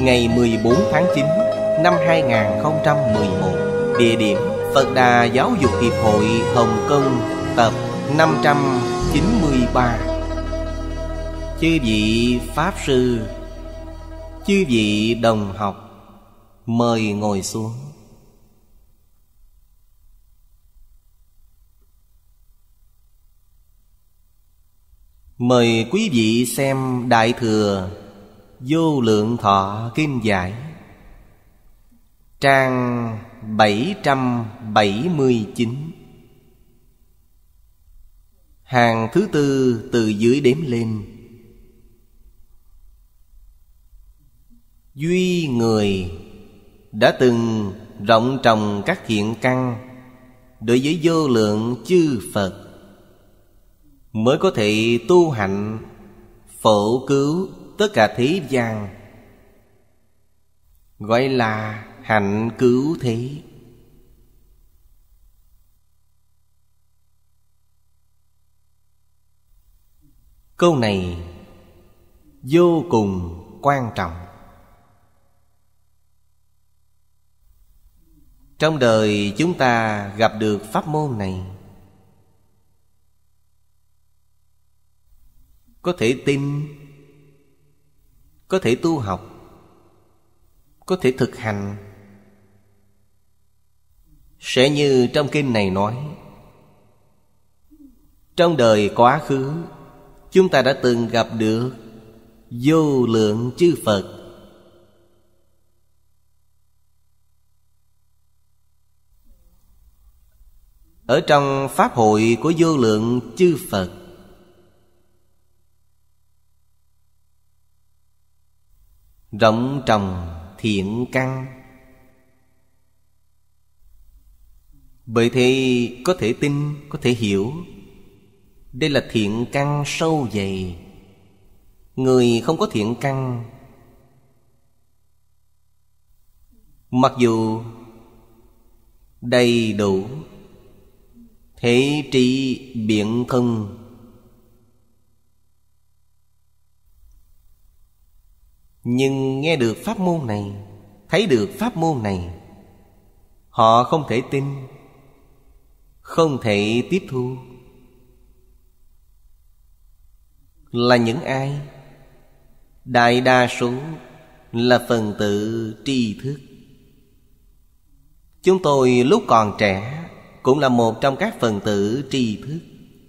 ngày 14 tháng 9 năm 2011 Địa điểm Phật Đà Giáo dục Hiệp hội Hồng Kông tập 593 Chư vị Pháp Sư Chư vị Đồng Học Mời ngồi xuống Mời quý vị xem Đại Thừa Vô lượng thọ kim giải Trang 779 Hàng thứ tư từ dưới đếm lên Duy người đã từng rộng trồng các thiện căn Đối với vô lượng chư Phật Mới có thể tu hạnh phổ cứu tất cả thế gian gọi là hạnh cứu thế câu này vô cùng quan trọng trong đời chúng ta gặp được pháp môn này có thể tin có thể tu học có thể thực hành sẽ như trong kinh này nói trong đời quá khứ chúng ta đã từng gặp được vô lượng chư phật ở trong pháp hội của vô lượng chư phật Rộng trồng thiện căn Bởi thế có thể tin, có thể hiểu Đây là thiện căn sâu dày Người không có thiện căn Mặc dù đầy đủ thể trị biện thông nhưng nghe được pháp môn này thấy được pháp môn này họ không thể tin không thể tiếp thu là những ai đại đa số là phần tử tri thức chúng tôi lúc còn trẻ cũng là một trong các phần tử tri thức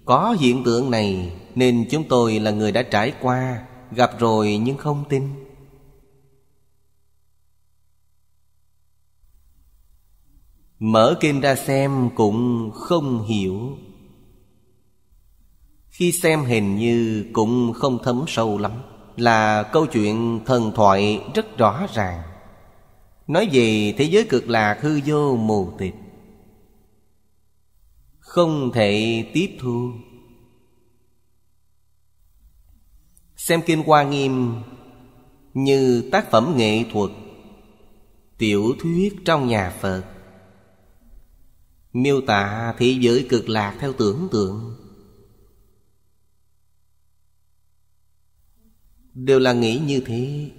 có hiện tượng này nên chúng tôi là người đã trải qua gặp rồi nhưng không tin Mở kinh ra xem cũng không hiểu Khi xem hình như cũng không thấm sâu lắm Là câu chuyện thần thoại rất rõ ràng Nói về thế giới cực lạc hư vô mù tịt Không thể tiếp thu Xem kinh Hoa Nghiêm như tác phẩm nghệ thuật Tiểu thuyết trong nhà Phật miêu tả thế giới cực lạc theo tưởng tượng đều là nghĩ như thế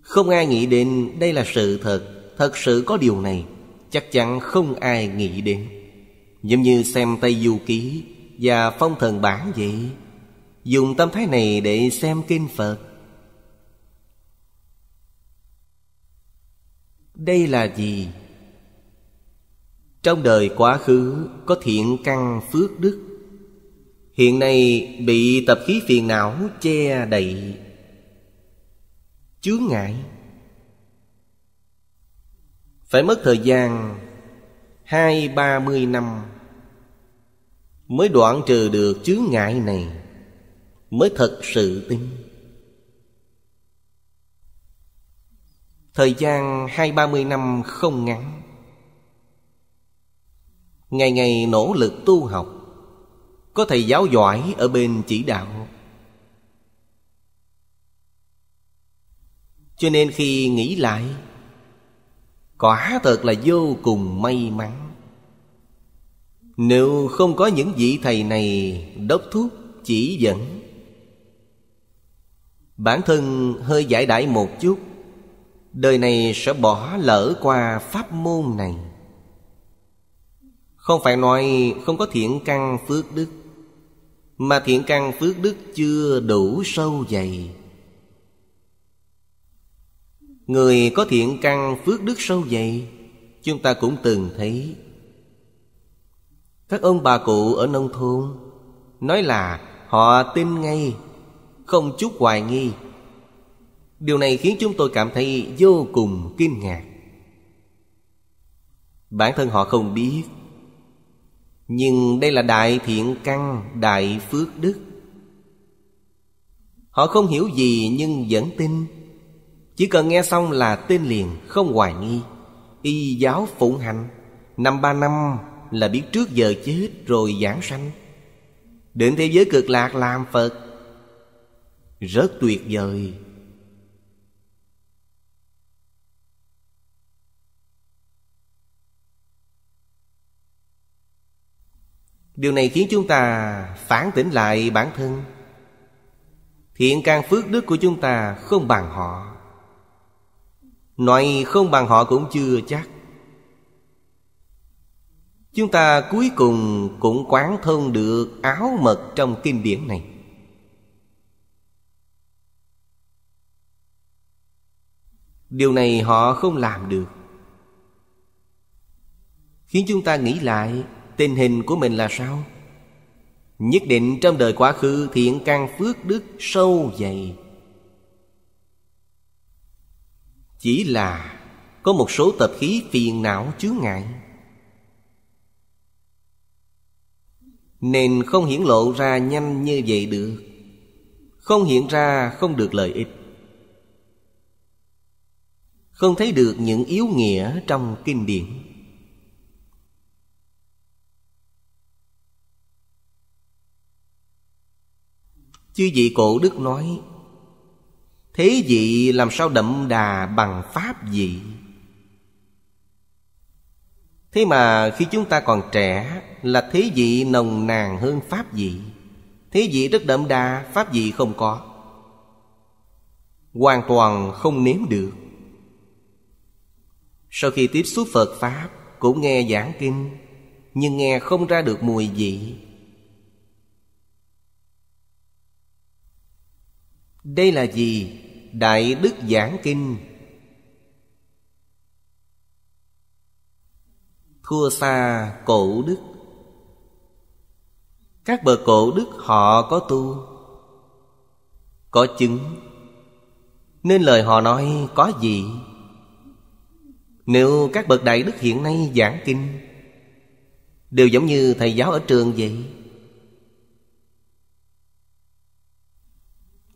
không ai nghĩ đến đây là sự thật thật sự có điều này chắc chắn không ai nghĩ đến giống như xem tây du ký và phong thần bản vậy dùng tâm thái này để xem kinh phật đây là gì trong đời quá khứ có thiện căn phước đức hiện nay bị tập khí phiền não che đậy chướng ngại phải mất thời gian hai ba mươi năm mới đoạn trừ được chướng ngại này mới thật sự tin Thời gian hai ba mươi năm không ngắn Ngày ngày nỗ lực tu học Có thầy giáo giỏi ở bên chỉ đạo Cho nên khi nghĩ lại Quả thật là vô cùng may mắn Nếu không có những vị thầy này đốc thuốc chỉ dẫn Bản thân hơi giải đãi một chút đời này sẽ bỏ lỡ qua pháp môn này không phải nói không có thiện căn phước đức mà thiện căn phước đức chưa đủ sâu dày người có thiện căn phước đức sâu dày chúng ta cũng từng thấy các ông bà cụ ở nông thôn nói là họ tin ngay không chút hoài nghi Điều này khiến chúng tôi cảm thấy vô cùng kinh ngạc Bản thân họ không biết Nhưng đây là đại thiện căn, đại phước đức Họ không hiểu gì nhưng vẫn tin Chỉ cần nghe xong là tin liền, không hoài nghi Y giáo phụng hành Năm ba năm là biết trước giờ chết rồi giảng sanh Đến thế giới cực lạc làm Phật Rất tuyệt vời điều này khiến chúng ta phản tỉnh lại bản thân thiện căn phước đức của chúng ta không bằng họ nói không bằng họ cũng chưa chắc chúng ta cuối cùng cũng quán thông được áo mật trong kinh điển này điều này họ không làm được khiến chúng ta nghĩ lại tình hình của mình là sao nhất định trong đời quá khứ thiện căn phước đức sâu dày chỉ là có một số tập khí phiền não chướng ngại nên không hiển lộ ra nhanh như vậy được không hiện ra không được lợi ích không thấy được những yếu nghĩa trong kinh điển Chư vị cổ đức nói Thế vị làm sao đậm đà bằng pháp vị Thế mà khi chúng ta còn trẻ Là thế vị nồng nàn hơn pháp vị Thế vị rất đậm đà Pháp vị không có Hoàn toàn không nếm được Sau khi tiếp xúc Phật Pháp Cũng nghe giảng kinh Nhưng nghe không ra được mùi vị Đây là gì? Đại Đức Giảng Kinh Thua xa cổ đức Các bậc cổ đức họ có tu Có chứng Nên lời họ nói có gì? Nếu các bậc đại đức hiện nay giảng kinh Đều giống như thầy giáo ở trường vậy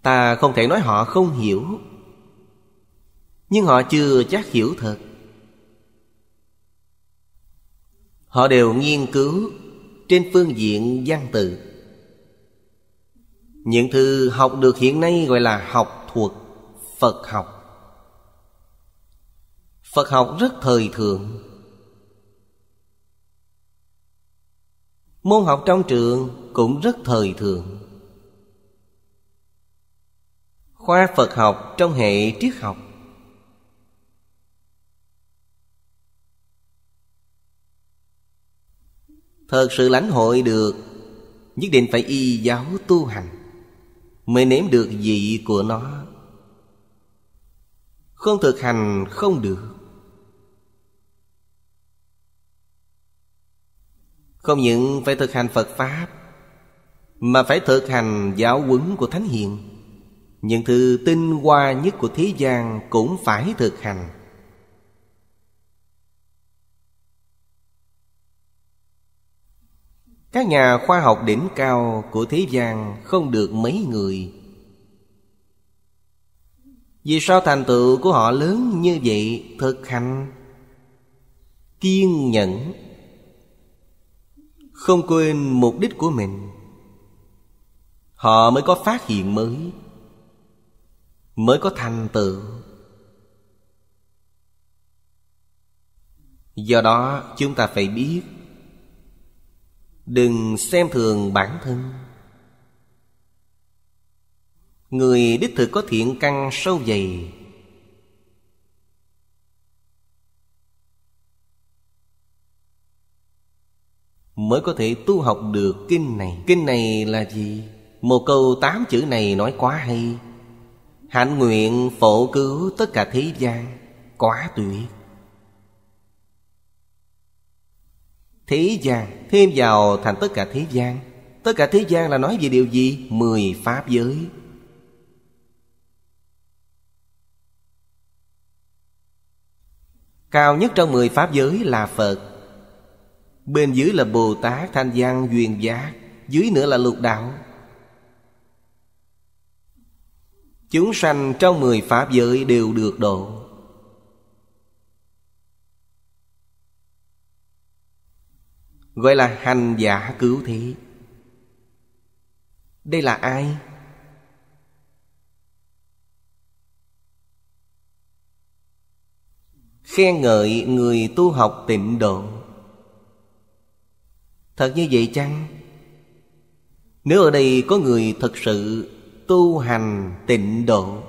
ta không thể nói họ không hiểu nhưng họ chưa chắc hiểu thật họ đều nghiên cứu trên phương diện văn tự. những thứ học được hiện nay gọi là học thuộc phật học phật học rất thời thượng môn học trong trường cũng rất thời thượng khoa phật học trong hệ triết học thật sự lãnh hội được nhất định phải y giáo tu hành mới nếm được vị của nó không thực hành không được không những phải thực hành phật pháp mà phải thực hành giáo huấn của thánh hiền những thứ tinh hoa nhất của thế gian cũng phải thực hành Các nhà khoa học đỉnh cao của thế gian không được mấy người Vì sao thành tựu của họ lớn như vậy thực hành Kiên nhẫn Không quên mục đích của mình Họ mới có phát hiện mới mới có thành tựu do đó chúng ta phải biết đừng xem thường bản thân người đích thực có thiện căn sâu dày mới có thể tu học được kinh này kinh này là gì một câu tám chữ này nói quá hay Hạnh nguyện phổ cứu tất cả thế gian Quá tuyệt Thế gian Thêm vào thành tất cả thế gian Tất cả thế gian là nói về điều gì? Mười pháp giới Cao nhất trong mười pháp giới là Phật Bên dưới là Bồ Tát, Thanh Văn, Duyên Giác Dưới nữa là Lục Đạo Chúng sanh trong mười pháp giới đều được độ Gọi là hành giả cứu thế Đây là ai? Khen ngợi người tu học tịnh độ Thật như vậy chăng? Nếu ở đây có người thật sự tu hành tịnh độ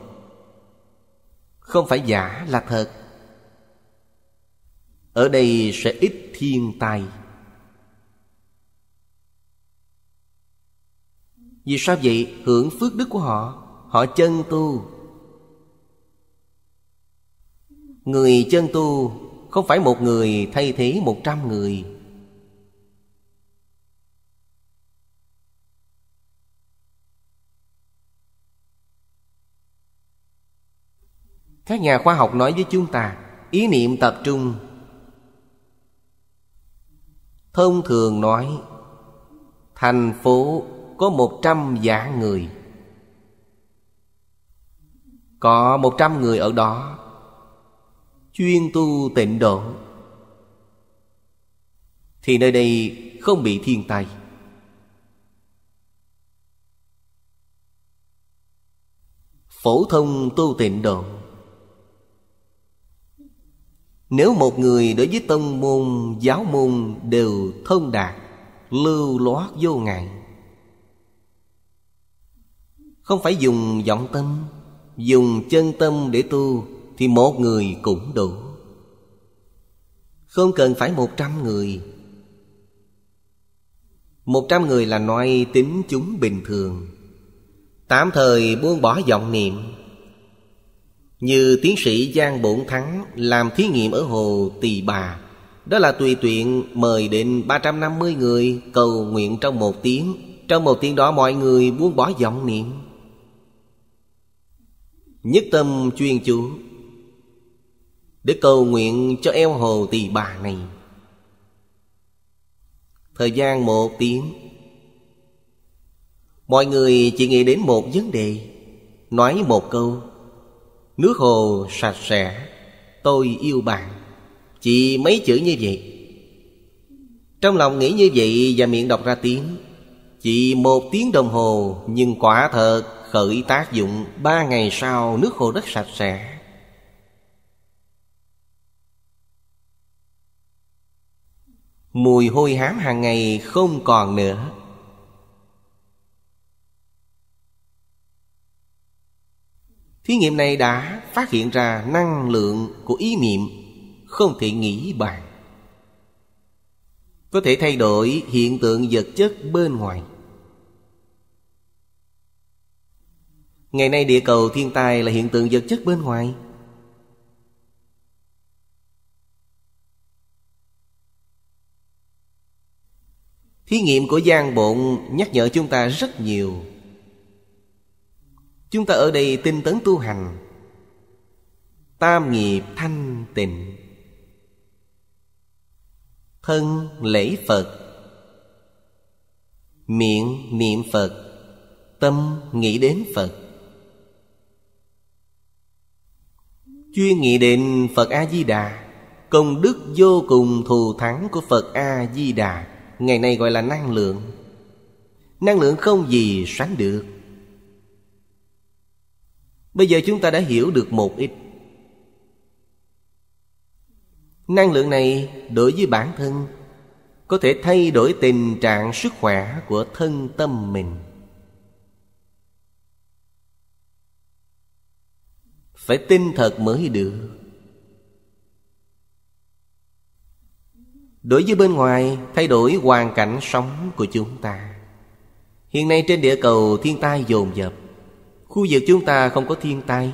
không phải giả là thật ở đây sẽ ít thiên tai vì sao vậy hưởng phước đức của họ họ chân tu người chân tu không phải một người thay thế một trăm người các nhà khoa học nói với chúng ta ý niệm tập trung thông thường nói thành phố có một trăm giả người có một trăm người ở đó chuyên tu tịnh độ thì nơi đây không bị thiên tai phổ thông tu tịnh độ nếu một người đối với tông môn, giáo môn đều thông đạt, lưu loát vô ngại Không phải dùng vọng tâm, dùng chân tâm để tu Thì một người cũng đủ Không cần phải một trăm người Một trăm người là nói tính chúng bình thường Tạm thời buông bỏ vọng niệm như tiến sĩ Giang Bổn Thắng làm thí nghiệm ở hồ Tỳ Bà Đó là tùy tiện mời đến 350 người cầu nguyện trong một tiếng Trong một tiếng đó mọi người buông bỏ vọng niệm Nhất tâm chuyên chú Để cầu nguyện cho eo hồ Tỳ Bà này Thời gian một tiếng Mọi người chỉ nghĩ đến một vấn đề Nói một câu Nước hồ sạch sẽ Tôi yêu bạn Chỉ mấy chữ như vậy Trong lòng nghĩ như vậy và miệng đọc ra tiếng Chỉ một tiếng đồng hồ Nhưng quả thật khởi tác dụng Ba ngày sau nước hồ rất sạch sẽ Mùi hôi hám hàng ngày không còn nữa Thí nghiệm này đã phát hiện ra năng lượng của ý niệm không thể nghĩ bàn. Có thể thay đổi hiện tượng vật chất bên ngoài. Ngày nay địa cầu thiên tai là hiện tượng vật chất bên ngoài. Thí nghiệm của Giang Bộn nhắc nhở chúng ta rất nhiều Chúng ta ở đây tinh tấn tu hành Tam nghiệp thanh tịnh Thân lễ Phật Miệng niệm Phật Tâm nghĩ đến Phật Chuyên nghĩ đến Phật A-di-đà Công đức vô cùng thù thắng của Phật A-di-đà Ngày nay gọi là năng lượng Năng lượng không gì sánh được Bây giờ chúng ta đã hiểu được một ít Năng lượng này đối với bản thân Có thể thay đổi tình trạng sức khỏe của thân tâm mình Phải tin thật mới được Đối với bên ngoài thay đổi hoàn cảnh sống của chúng ta Hiện nay trên địa cầu thiên tai dồn dập khu vực chúng ta không có thiên tai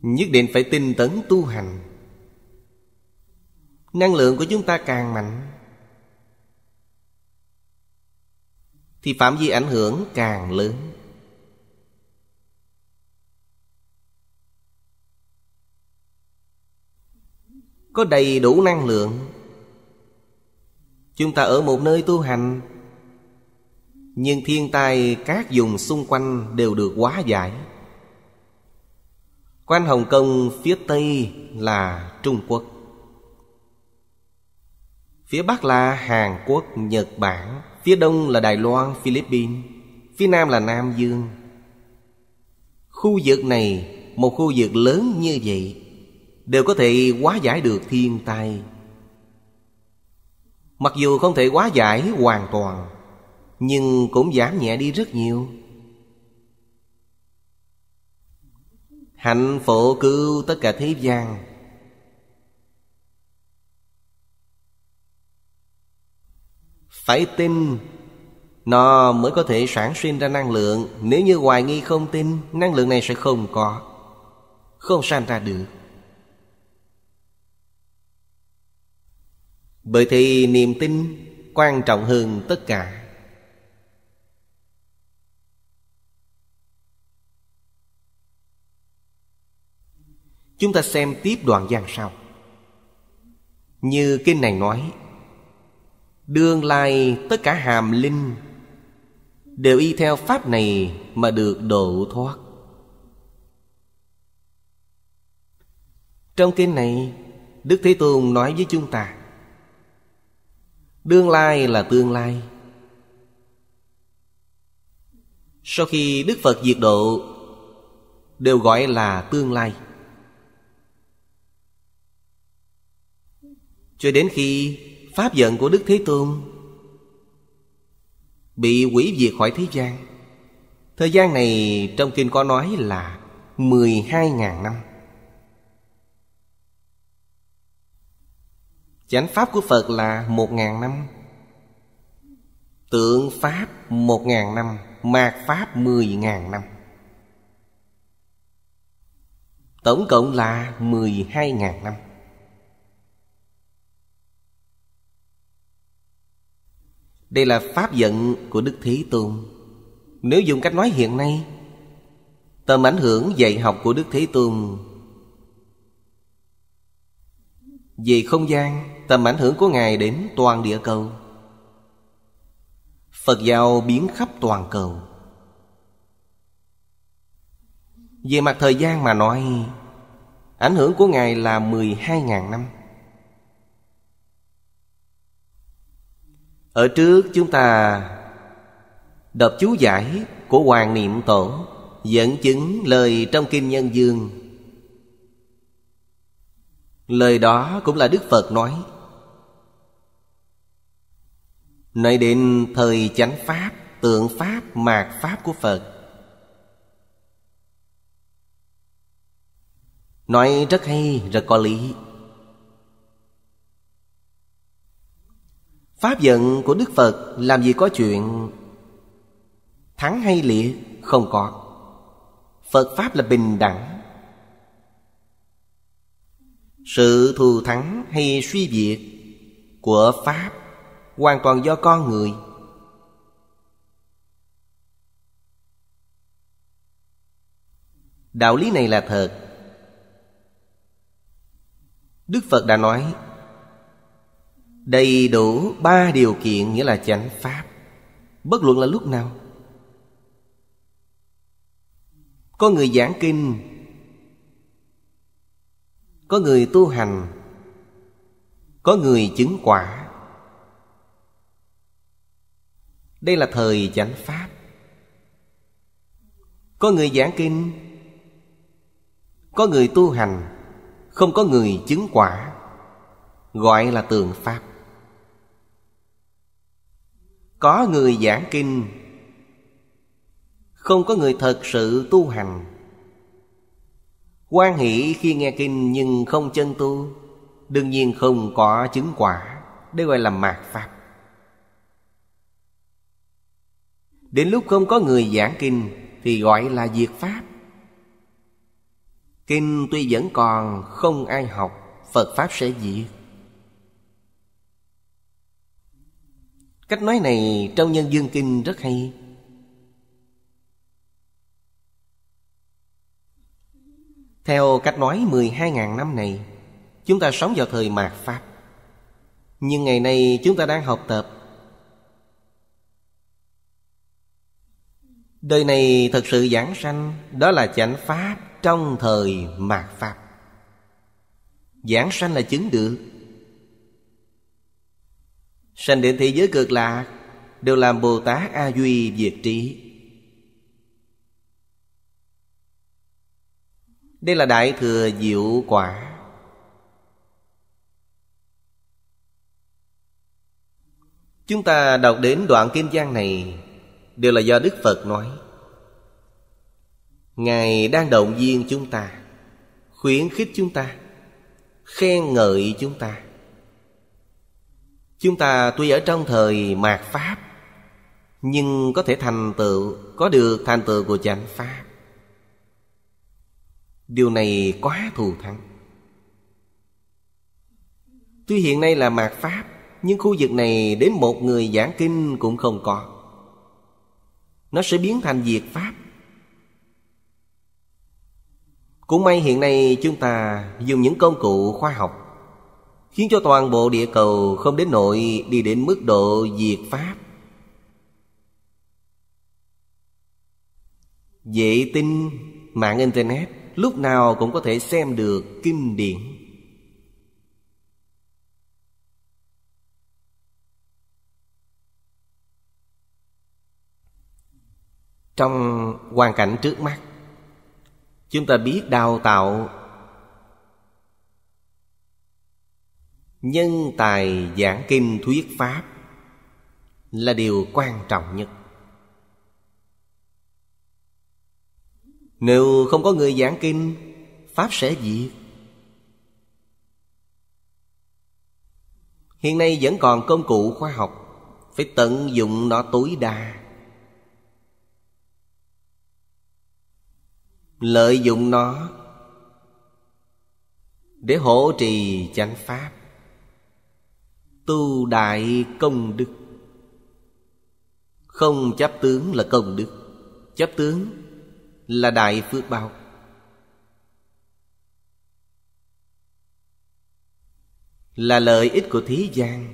nhất định phải tinh tấn tu hành năng lượng của chúng ta càng mạnh thì phạm vi ảnh hưởng càng lớn có đầy đủ năng lượng chúng ta ở một nơi tu hành nhưng thiên tai các vùng xung quanh đều được hóa giải quanh hồng kông phía tây là trung quốc phía bắc là hàn quốc nhật bản phía đông là đài loan philippines phía nam là nam dương khu vực này một khu vực lớn như vậy đều có thể hóa giải được thiên tai mặc dù không thể hóa giải hoàn toàn nhưng cũng giảm nhẹ đi rất nhiều hạnh phổ cứu tất cả thế gian phải tin nó mới có thể sản sinh ra năng lượng nếu như hoài nghi không tin năng lượng này sẽ không có không sanh ra được bởi thì niềm tin quan trọng hơn tất cả Chúng ta xem tiếp đoạn văn sau Như kinh này nói Đương lai tất cả hàm linh Đều y theo pháp này mà được độ thoát Trong kinh này Đức Thế Tôn nói với chúng ta Đương lai là tương lai Sau khi Đức Phật diệt độ Đều gọi là tương lai Cho đến khi Pháp giận của Đức Thế Tôn Bị quỷ diệt khỏi thế gian Thời gian này trong kinh có nói là 12.000 năm Chánh Pháp của Phật là 1.000 năm Tượng Pháp 1.000 năm mạc Pháp 10.000 năm Tổng cộng là 12.000 năm Đây là pháp giận của Đức Thế Tôn Nếu dùng cách nói hiện nay Tầm ảnh hưởng dạy học của Đức Thế Tôn Về không gian Tầm ảnh hưởng của Ngài đến toàn địa cầu Phật giáo biến khắp toàn cầu Về mặt thời gian mà nói Ảnh hưởng của Ngài là 12.000 năm Ở trước chúng ta Đọc chú giải của Hoàng Niệm Tổ Dẫn chứng lời trong Kim Nhân Dương Lời đó cũng là Đức Phật nói Nói đến thời chánh Pháp Tượng Pháp, mạc Pháp của Phật Nói rất hay, rất có lý Pháp giận của Đức Phật làm gì có chuyện Thắng hay liệt không có Phật Pháp là bình đẳng Sự thù thắng hay suy diệt của Pháp Hoàn toàn do con người Đạo lý này là thật Đức Phật đã nói đầy đủ ba điều kiện nghĩa là chánh pháp bất luận là lúc nào có người giảng kinh có người tu hành có người chứng quả đây là thời chánh pháp có người giảng kinh có người tu hành không có người chứng quả gọi là tường pháp có người giảng kinh không có người thật sự tu hành quan hỷ khi nghe kinh nhưng không chân tu đương nhiên không có chứng quả đây gọi là mạt pháp đến lúc không có người giảng kinh thì gọi là diệt pháp kinh tuy vẫn còn không ai học phật pháp sẽ diệt cách nói này trong nhân dương kinh rất hay Theo cách nói 12.000 năm này Chúng ta sống vào thời mạt Pháp Nhưng ngày nay chúng ta đang học tập Đời này thật sự giảng sanh Đó là chánh Pháp trong thời mạt Pháp Giảng sanh là chứng được sanh đến thế giới cực lạc đều làm bồ tát a duy diệt trí đây là đại thừa diệu quả chúng ta đọc đến đoạn kinh giang này đều là do đức phật nói ngài đang động viên chúng ta khuyến khích chúng ta khen ngợi chúng ta chúng ta tuy ở trong thời mạt pháp nhưng có thể thành tựu có được thành tựu của chánh pháp điều này quá thù thắng tuy hiện nay là mạt pháp nhưng khu vực này đến một người giảng kinh cũng không có nó sẽ biến thành diệt pháp cũng may hiện nay chúng ta dùng những công cụ khoa học khiến cho toàn bộ địa cầu không đến nỗi đi đến mức độ diệt pháp vệ tinh mạng internet lúc nào cũng có thể xem được kinh điển trong hoàn cảnh trước mắt chúng ta biết đào tạo nhân tài giảng kinh thuyết pháp là điều quan trọng nhất nếu không có người giảng kinh pháp sẽ diệt hiện nay vẫn còn công cụ khoa học phải tận dụng nó tối đa lợi dụng nó để hỗ trì chánh pháp tu đại công đức không chấp tướng là công đức chấp tướng là đại phước bao là lợi ích của thế gian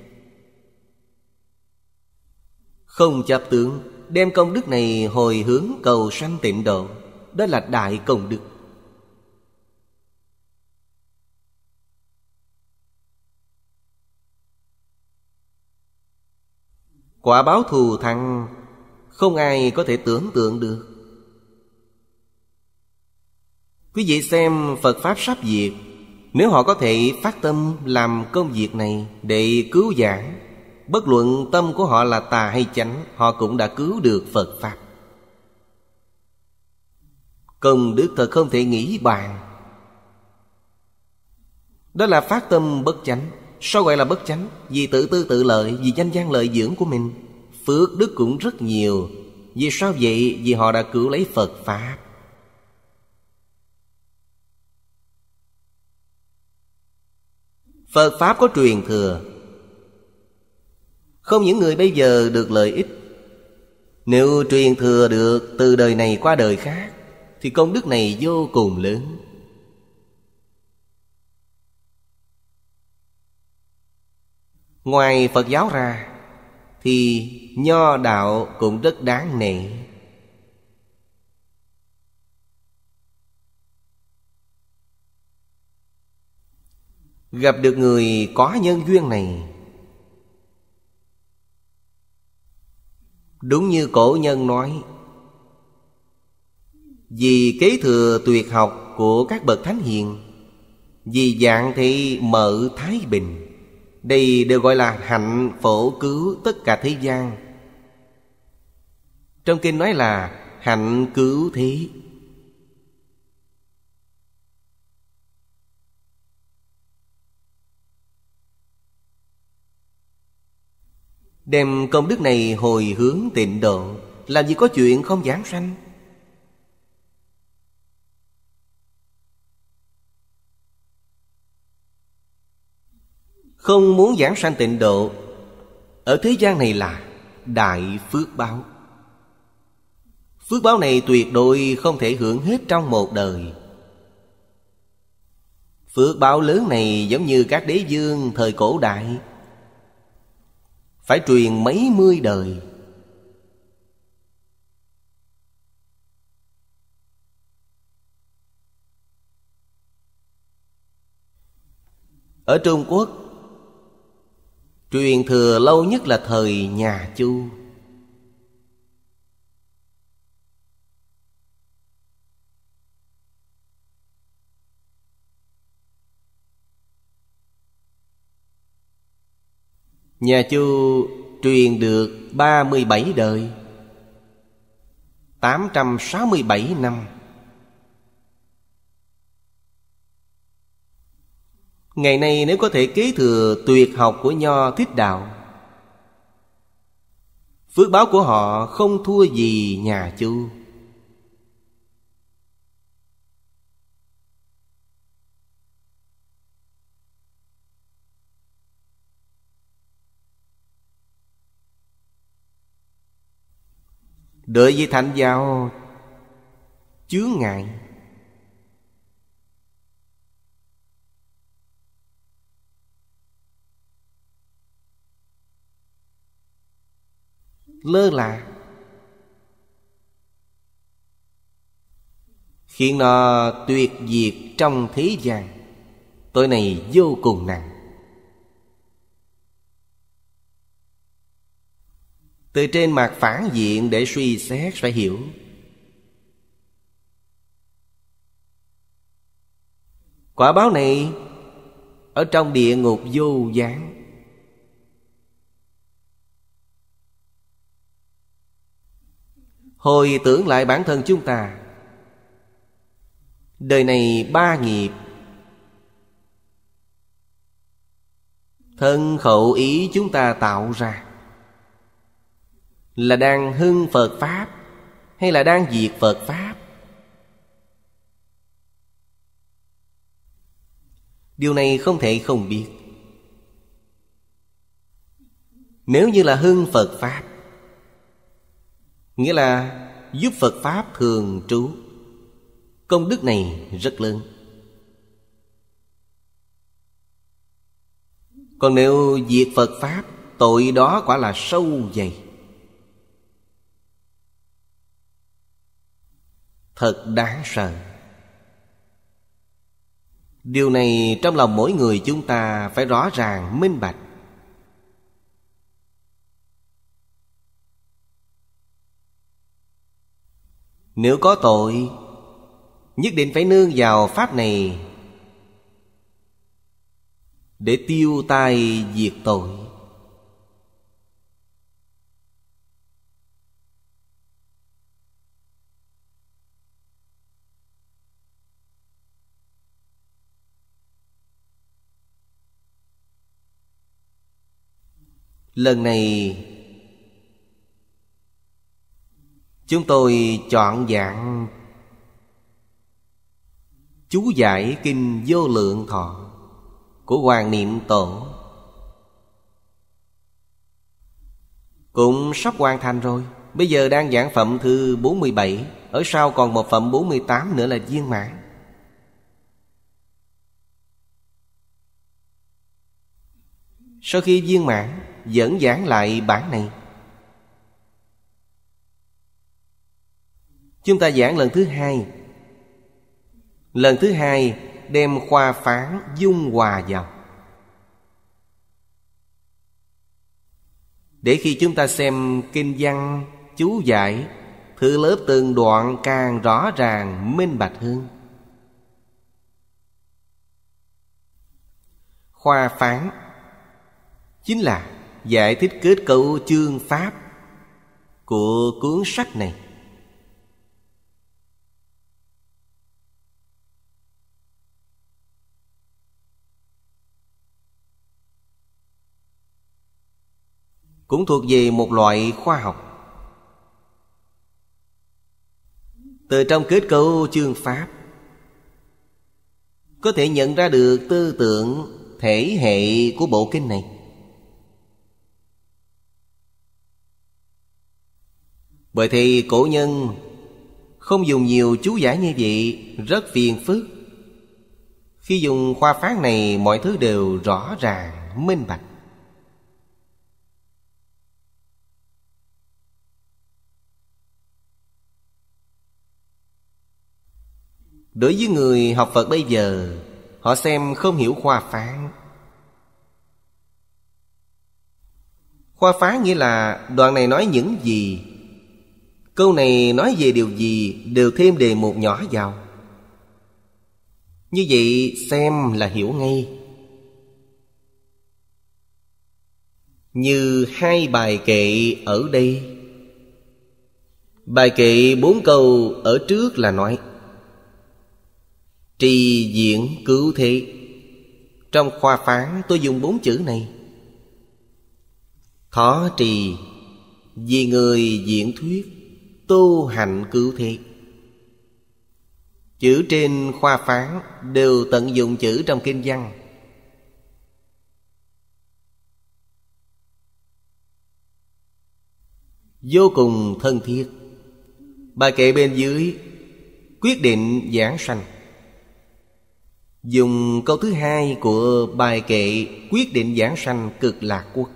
không chấp tướng đem công đức này hồi hướng cầu sanh tịnh độ đó là đại công đức Quả báo thù thăng Không ai có thể tưởng tượng được Quý vị xem Phật Pháp sắp diệt Nếu họ có thể phát tâm làm công việc này Để cứu giảng Bất luận tâm của họ là tà hay chánh Họ cũng đã cứu được Phật Pháp Công đức thật không thể nghĩ bàn Đó là phát tâm bất chánh Sao gọi là bất chánh? Vì tự tư tự lợi, vì danh gian lợi dưỡng của mình Phước đức cũng rất nhiều Vì sao vậy? Vì họ đã cứu lấy Phật Pháp Phật Pháp có truyền thừa Không những người bây giờ được lợi ích Nếu truyền thừa được từ đời này qua đời khác Thì công đức này vô cùng lớn ngoài phật giáo ra thì nho đạo cũng rất đáng nể gặp được người có nhân duyên này đúng như cổ nhân nói vì kế thừa tuyệt học của các bậc thánh hiền vì dạng thị mở thái bình đây đều gọi là hạnh phổ cứu tất cả thế gian Trong kinh nói là hạnh cứu thế Đem công đức này hồi hướng tịnh độ Làm gì có chuyện không giảng sanh không muốn giảng sanh tịnh độ ở thế gian này là đại phước báo phước báo này tuyệt đối không thể hưởng hết trong một đời phước báo lớn này giống như các đế vương thời cổ đại phải truyền mấy mươi đời ở trung quốc truyền thừa lâu nhất là thời nhà chu Nhà Chu truyền được 37 đời 867 năm Ngày nay nếu có thể kế thừa tuyệt học của Nho Thích Đạo Phước báo của họ không thua gì nhà Chu Đợi với thánh giáo, Chướng ngại lơ là khiến nó tuyệt diệt trong thế gian tội này vô cùng nặng từ trên mặt phản diện để suy xét phải hiểu quả báo này ở trong địa ngục vô gián hồi tưởng lại bản thân chúng ta đời này ba nghiệp thân khẩu ý chúng ta tạo ra là đang hưng phật pháp hay là đang diệt phật pháp điều này không thể không biết nếu như là hưng phật pháp Nghĩa là giúp Phật Pháp thường trú Công đức này rất lớn Còn nếu diệt Phật Pháp Tội đó quả là sâu dày Thật đáng sợ Điều này trong lòng mỗi người chúng ta phải rõ ràng, minh bạch Nếu có tội Nhất định phải nương vào Pháp này Để tiêu tai diệt tội Lần này Chúng tôi chọn dạng Chú giải Kinh Vô Lượng Thọ Của Hoàng Niệm Tổ Cũng sắp hoàn thành rồi Bây giờ đang giảng phẩm thứ 47 Ở sau còn một phẩm 48 nữa là viên mãn Sau khi viên mãn vẫn giảng lại bản này chúng ta giảng lần thứ hai lần thứ hai đem khoa phán dung hòa vào để khi chúng ta xem kinh văn chú giải thứ lớp từng đoạn càng rõ ràng minh bạch hơn khoa phán chính là giải thích kết cấu chương pháp của cuốn sách này cũng thuộc về một loại khoa học từ trong kết cấu chương pháp có thể nhận ra được tư tưởng thể hệ của bộ kinh này bởi thì cổ nhân không dùng nhiều chú giải như vậy rất phiền phức khi dùng khoa phán này mọi thứ đều rõ ràng minh bạch đối với người học phật bây giờ họ xem không hiểu khoa phán khoa phán nghĩa là đoạn này nói những gì câu này nói về điều gì đều thêm đề một nhỏ vào như vậy xem là hiểu ngay như hai bài kệ ở đây bài kệ bốn câu ở trước là nói trì diễn cứu thế trong khoa phán tôi dùng bốn chữ này khó trì vì người diễn thuyết tu hành cứu thế chữ trên khoa phán đều tận dụng chữ trong kinh văn vô cùng thân thiết bài kệ bên dưới quyết định giảng sanh dùng câu thứ hai của bài kệ quyết định giảng sanh cực lạc quốc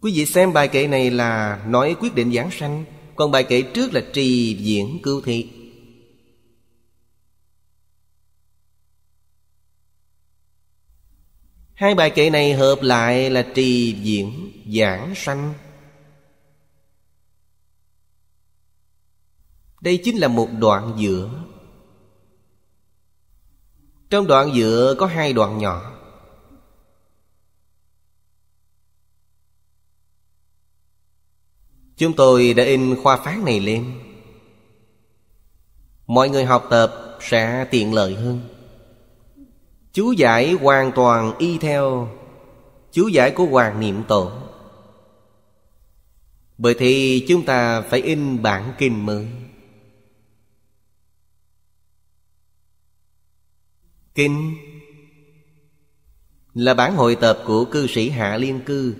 quý vị xem bài kệ này là nói quyết định giảng sanh còn bài kệ trước là trì diễn cứu thị hai bài kệ này hợp lại là trì diễn giảng sanh đây chính là một đoạn giữa trong đoạn giữa có hai đoạn nhỏ Chúng tôi đã in khoa phán này lên Mọi người học tập sẽ tiện lợi hơn Chú giải hoàn toàn y theo Chú giải của Hoàng Niệm Tổ Bởi thì chúng ta phải in bản kinh mới Kinh Là bản hội tập của cư sĩ Hạ Liên Cư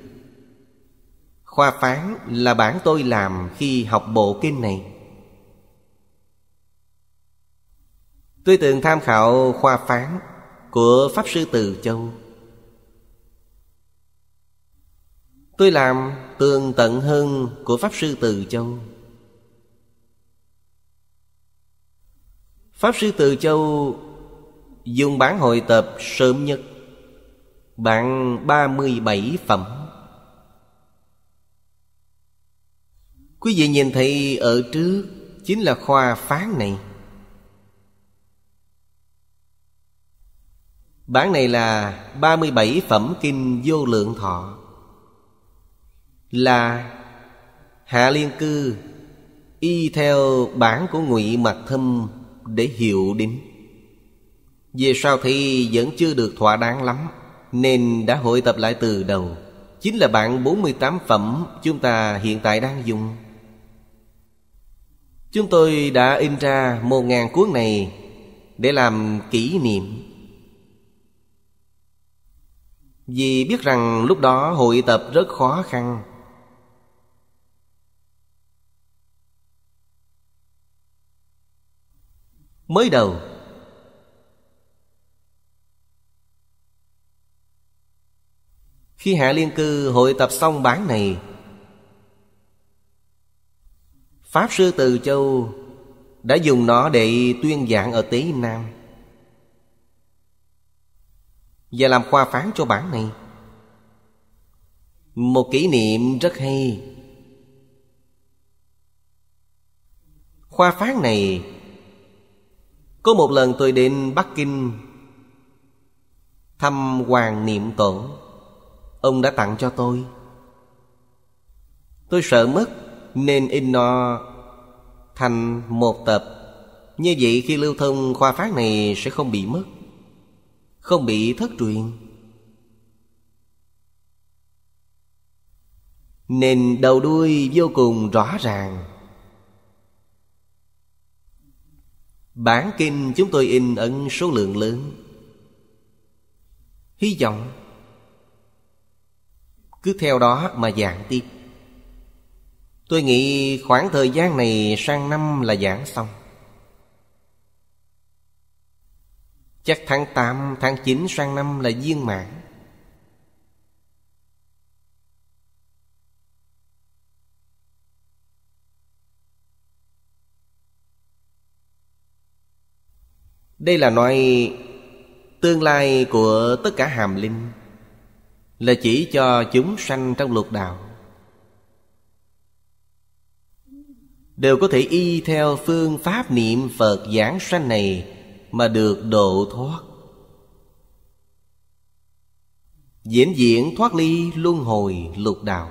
Khoa phán là bản tôi làm khi học bộ kinh này Tôi từng tham khảo khoa phán của Pháp Sư Từ Châu Tôi làm tường tận hơn của Pháp Sư Từ Châu Pháp Sư Từ Châu Dùng bản hội tập sớm nhất Bản 37 phẩm Quý vị nhìn thấy ở trước Chính là khoa phán này Bản này là 37 phẩm kinh vô lượng thọ Là Hạ Liên Cư Y theo bản của Ngụy Mạc Thâm Để hiểu đến về sau thì vẫn chưa được thỏa đáng lắm Nên đã hội tập lại từ đầu Chính là bản 48 phẩm chúng ta hiện tại đang dùng Chúng tôi đã in ra một ngàn cuốn này Để làm kỷ niệm Vì biết rằng lúc đó hội tập rất khó khăn Mới đầu Khi Hạ Liên Cư hội tập xong bản này Pháp Sư Từ Châu đã dùng nó để tuyên giảng ở Tế Nam Và làm khoa phán cho bản này Một kỷ niệm rất hay Khoa phán này Có một lần tôi đến Bắc Kinh Thăm Hoàng Niệm Tổ Ông đã tặng cho tôi Tôi sợ mất Nên in nó thành một tập Như vậy khi lưu thông khoa phát này sẽ không bị mất Không bị thất truyền Nên đầu đuôi vô cùng rõ ràng Bản kinh chúng tôi in ấn số lượng lớn Hy vọng cứ theo đó mà giảng tiếp tôi nghĩ khoảng thời gian này sang năm là giảng xong chắc tháng tám, tháng chín sang năm là viên mãn đây là nói tương lai của tất cả hàm linh là chỉ cho chúng sanh trong luật đạo đều có thể y theo phương pháp niệm phật giảng sanh này mà được độ thoát diễn diễn thoát ly luân hồi lục đạo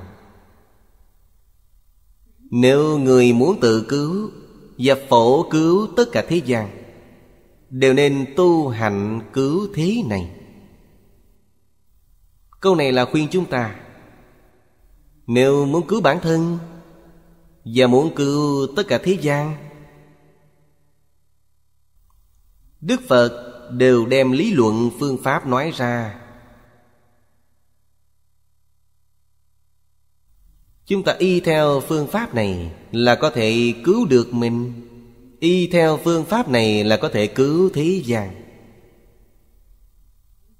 nếu người muốn tự cứu và phổ cứu tất cả thế gian đều nên tu hạnh cứu thế này câu này là khuyên chúng ta nếu muốn cứu bản thân và muốn cứu tất cả thế gian đức phật đều đem lý luận phương pháp nói ra chúng ta y theo phương pháp này là có thể cứu được mình y theo phương pháp này là có thể cứu thế gian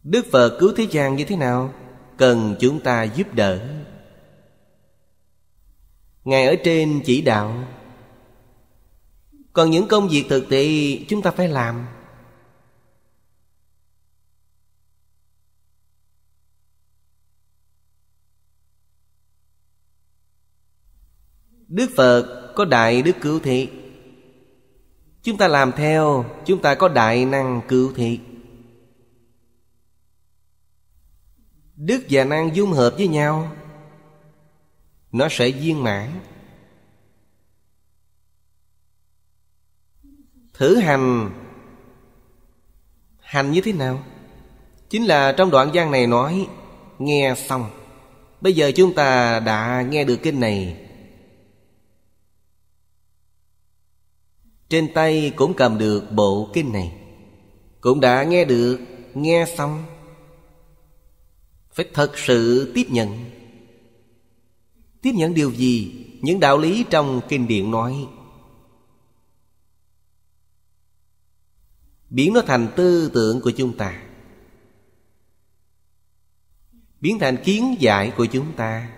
đức phật cứu thế gian như thế nào cần chúng ta giúp đỡ ngài ở trên chỉ đạo còn những công việc thực tế chúng ta phải làm đức phật có đại đức cứu thị chúng ta làm theo chúng ta có đại năng cứu thị Đức và năng dung hợp với nhau Nó sẽ viên mãn Thử hành Hành như thế nào? Chính là trong đoạn văn này nói Nghe xong Bây giờ chúng ta đã nghe được kinh này Trên tay cũng cầm được bộ kinh này Cũng đã nghe được Nghe xong phải thật sự tiếp nhận tiếp nhận điều gì những đạo lý trong kinh điển nói biến nó thành tư tưởng của chúng ta biến thành kiến giải của chúng ta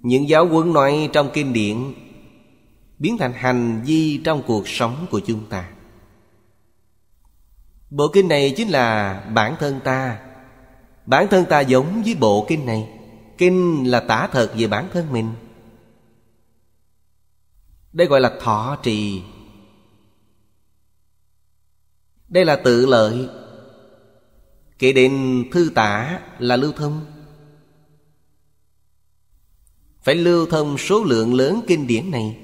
những giáo huấn nói trong kinh điển biến thành hành vi trong cuộc sống của chúng ta bộ kinh này chính là bản thân ta Bản thân ta giống với bộ kinh này Kinh là tả thật về bản thân mình Đây gọi là thọ trì Đây là tự lợi Kể đến thư tả là lưu thông Phải lưu thông số lượng lớn kinh điển này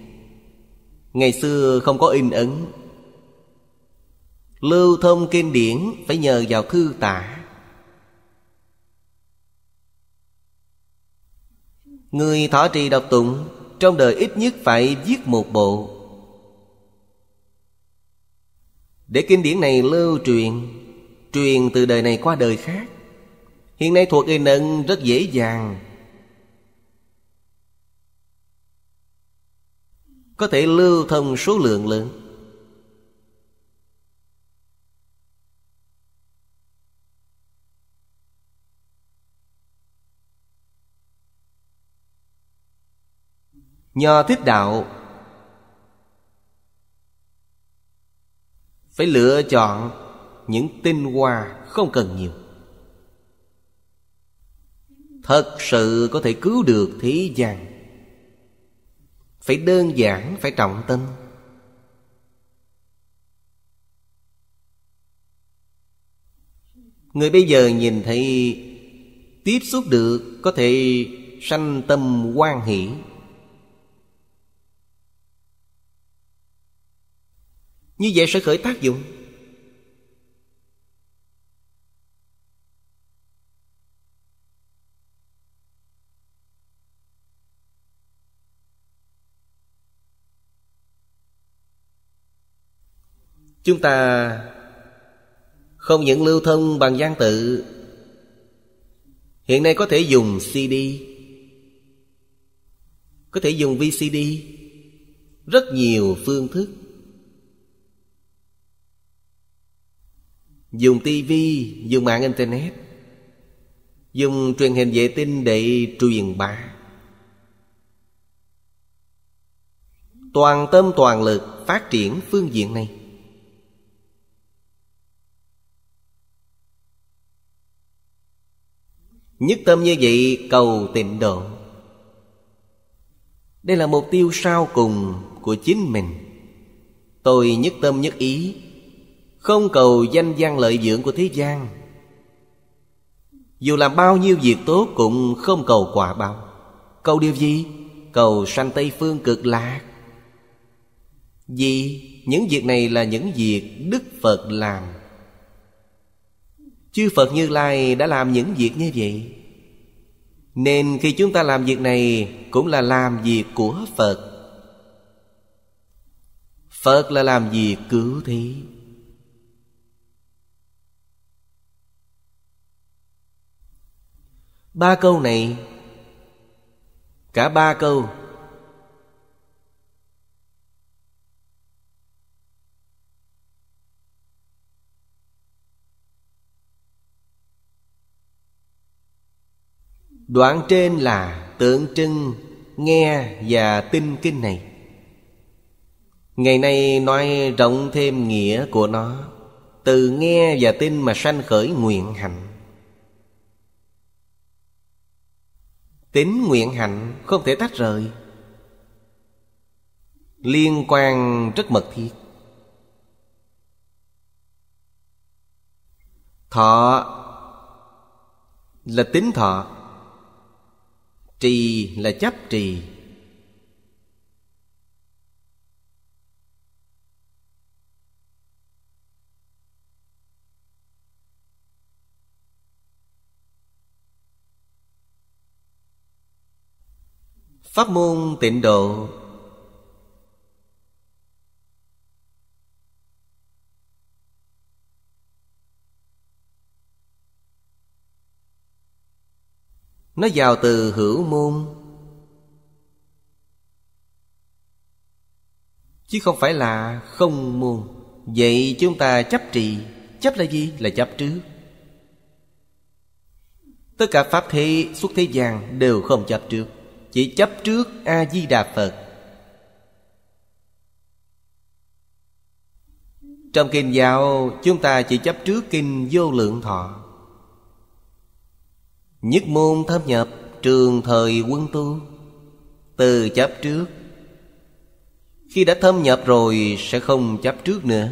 Ngày xưa không có in ấn Lưu thông kinh điển phải nhờ vào thư tả Người thọ trì đọc tụng Trong đời ít nhất phải viết một bộ Để kinh điển này lưu truyền Truyền từ đời này qua đời khác Hiện nay thuộc in ấn rất dễ dàng Có thể lưu thông số lượng lớn Nho thích đạo Phải lựa chọn những tinh hoa không cần nhiều Thật sự có thể cứu được thế gian Phải đơn giản, phải trọng tâm Người bây giờ nhìn thấy Tiếp xúc được có thể sanh tâm quan hỷ Như vậy sẽ khởi tác dụng Chúng ta không những lưu thông bằng gian tự Hiện nay có thể dùng CD Có thể dùng VCD Rất nhiều phương thức dùng tivi dùng mạng internet dùng truyền hình vệ tinh để truyền bá toàn tâm toàn lực phát triển phương diện này nhất tâm như vậy cầu tịnh độ đây là mục tiêu sau cùng của chính mình tôi nhất tâm nhất ý không cầu danh gian lợi dưỡng của thế gian Dù làm bao nhiêu việc tốt cũng không cầu quả báo Cầu điều gì? Cầu sanh Tây Phương cực lạc Vì những việc này là những việc Đức Phật làm Chư Phật Như Lai đã làm những việc như vậy Nên khi chúng ta làm việc này Cũng là làm việc của Phật Phật là làm việc cứu thế ba câu này cả ba câu đoạn trên là tượng trưng nghe và tin kinh này ngày nay nói rộng thêm nghĩa của nó từ nghe và tin mà sanh khởi nguyện hạnh tính nguyện hạnh không thể tách rời liên quan rất mật thiết thọ là tính thọ trì là chấp trì Pháp môn tịnh độ Nó vào từ hữu môn Chứ không phải là không môn Vậy chúng ta chấp trì Chấp là gì? Là chấp trước Tất cả Pháp thế xuất thế gian đều không chấp trước chỉ chấp trước a di đà phật trong kinh giáo chúng ta chỉ chấp trước kinh vô lượng thọ nhất môn thâm nhập trường thời quân tu từ chấp trước khi đã thâm nhập rồi sẽ không chấp trước nữa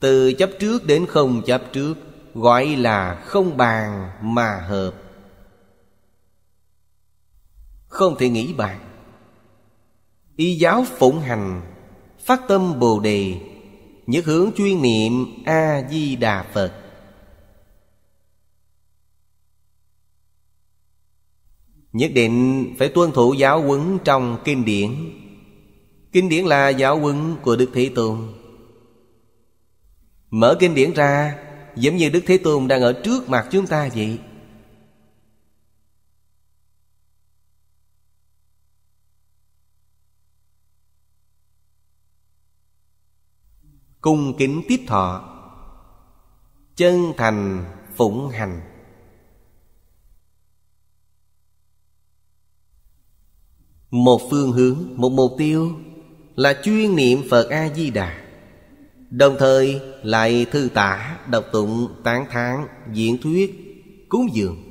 từ chấp trước đến không chấp trước gọi là không bàn mà hợp không thể nghĩ bàn Y giáo phụng hành Phát tâm Bồ Đề Nhất hướng chuyên niệm A-di-đà Phật Nhất định phải tuân thủ giáo huấn trong kinh điển Kinh điển là giáo huấn của Đức Thế Tôn Mở kinh điển ra Giống như Đức Thế Tôn đang ở trước mặt chúng ta vậy cung kính tiếp thọ chân thành phụng hành một phương hướng một mục tiêu là chuyên niệm phật a di đà đồng thời lại thư tả đọc tụng tán thán diễn thuyết cúng dường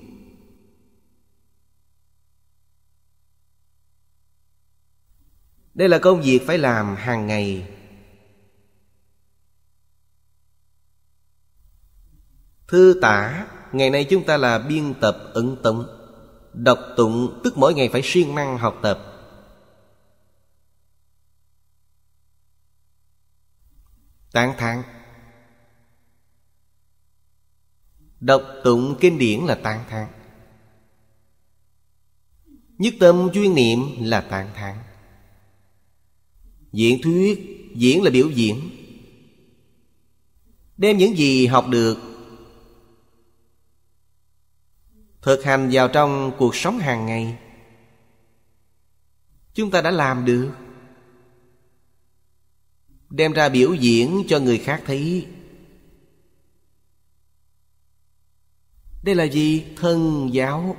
đây là công việc phải làm hàng ngày Thư tả Ngày nay chúng ta là biên tập ấn tống Đọc tụng tức mỗi ngày phải siêng năng học tập Tán thán Đọc tụng kinh điển là tán thán Nhất tâm chuyên niệm là tán thán Diễn thuyết Diễn là biểu diễn Đem những gì học được thực hành vào trong cuộc sống hàng ngày chúng ta đã làm được đem ra biểu diễn cho người khác thấy đây là gì thân giáo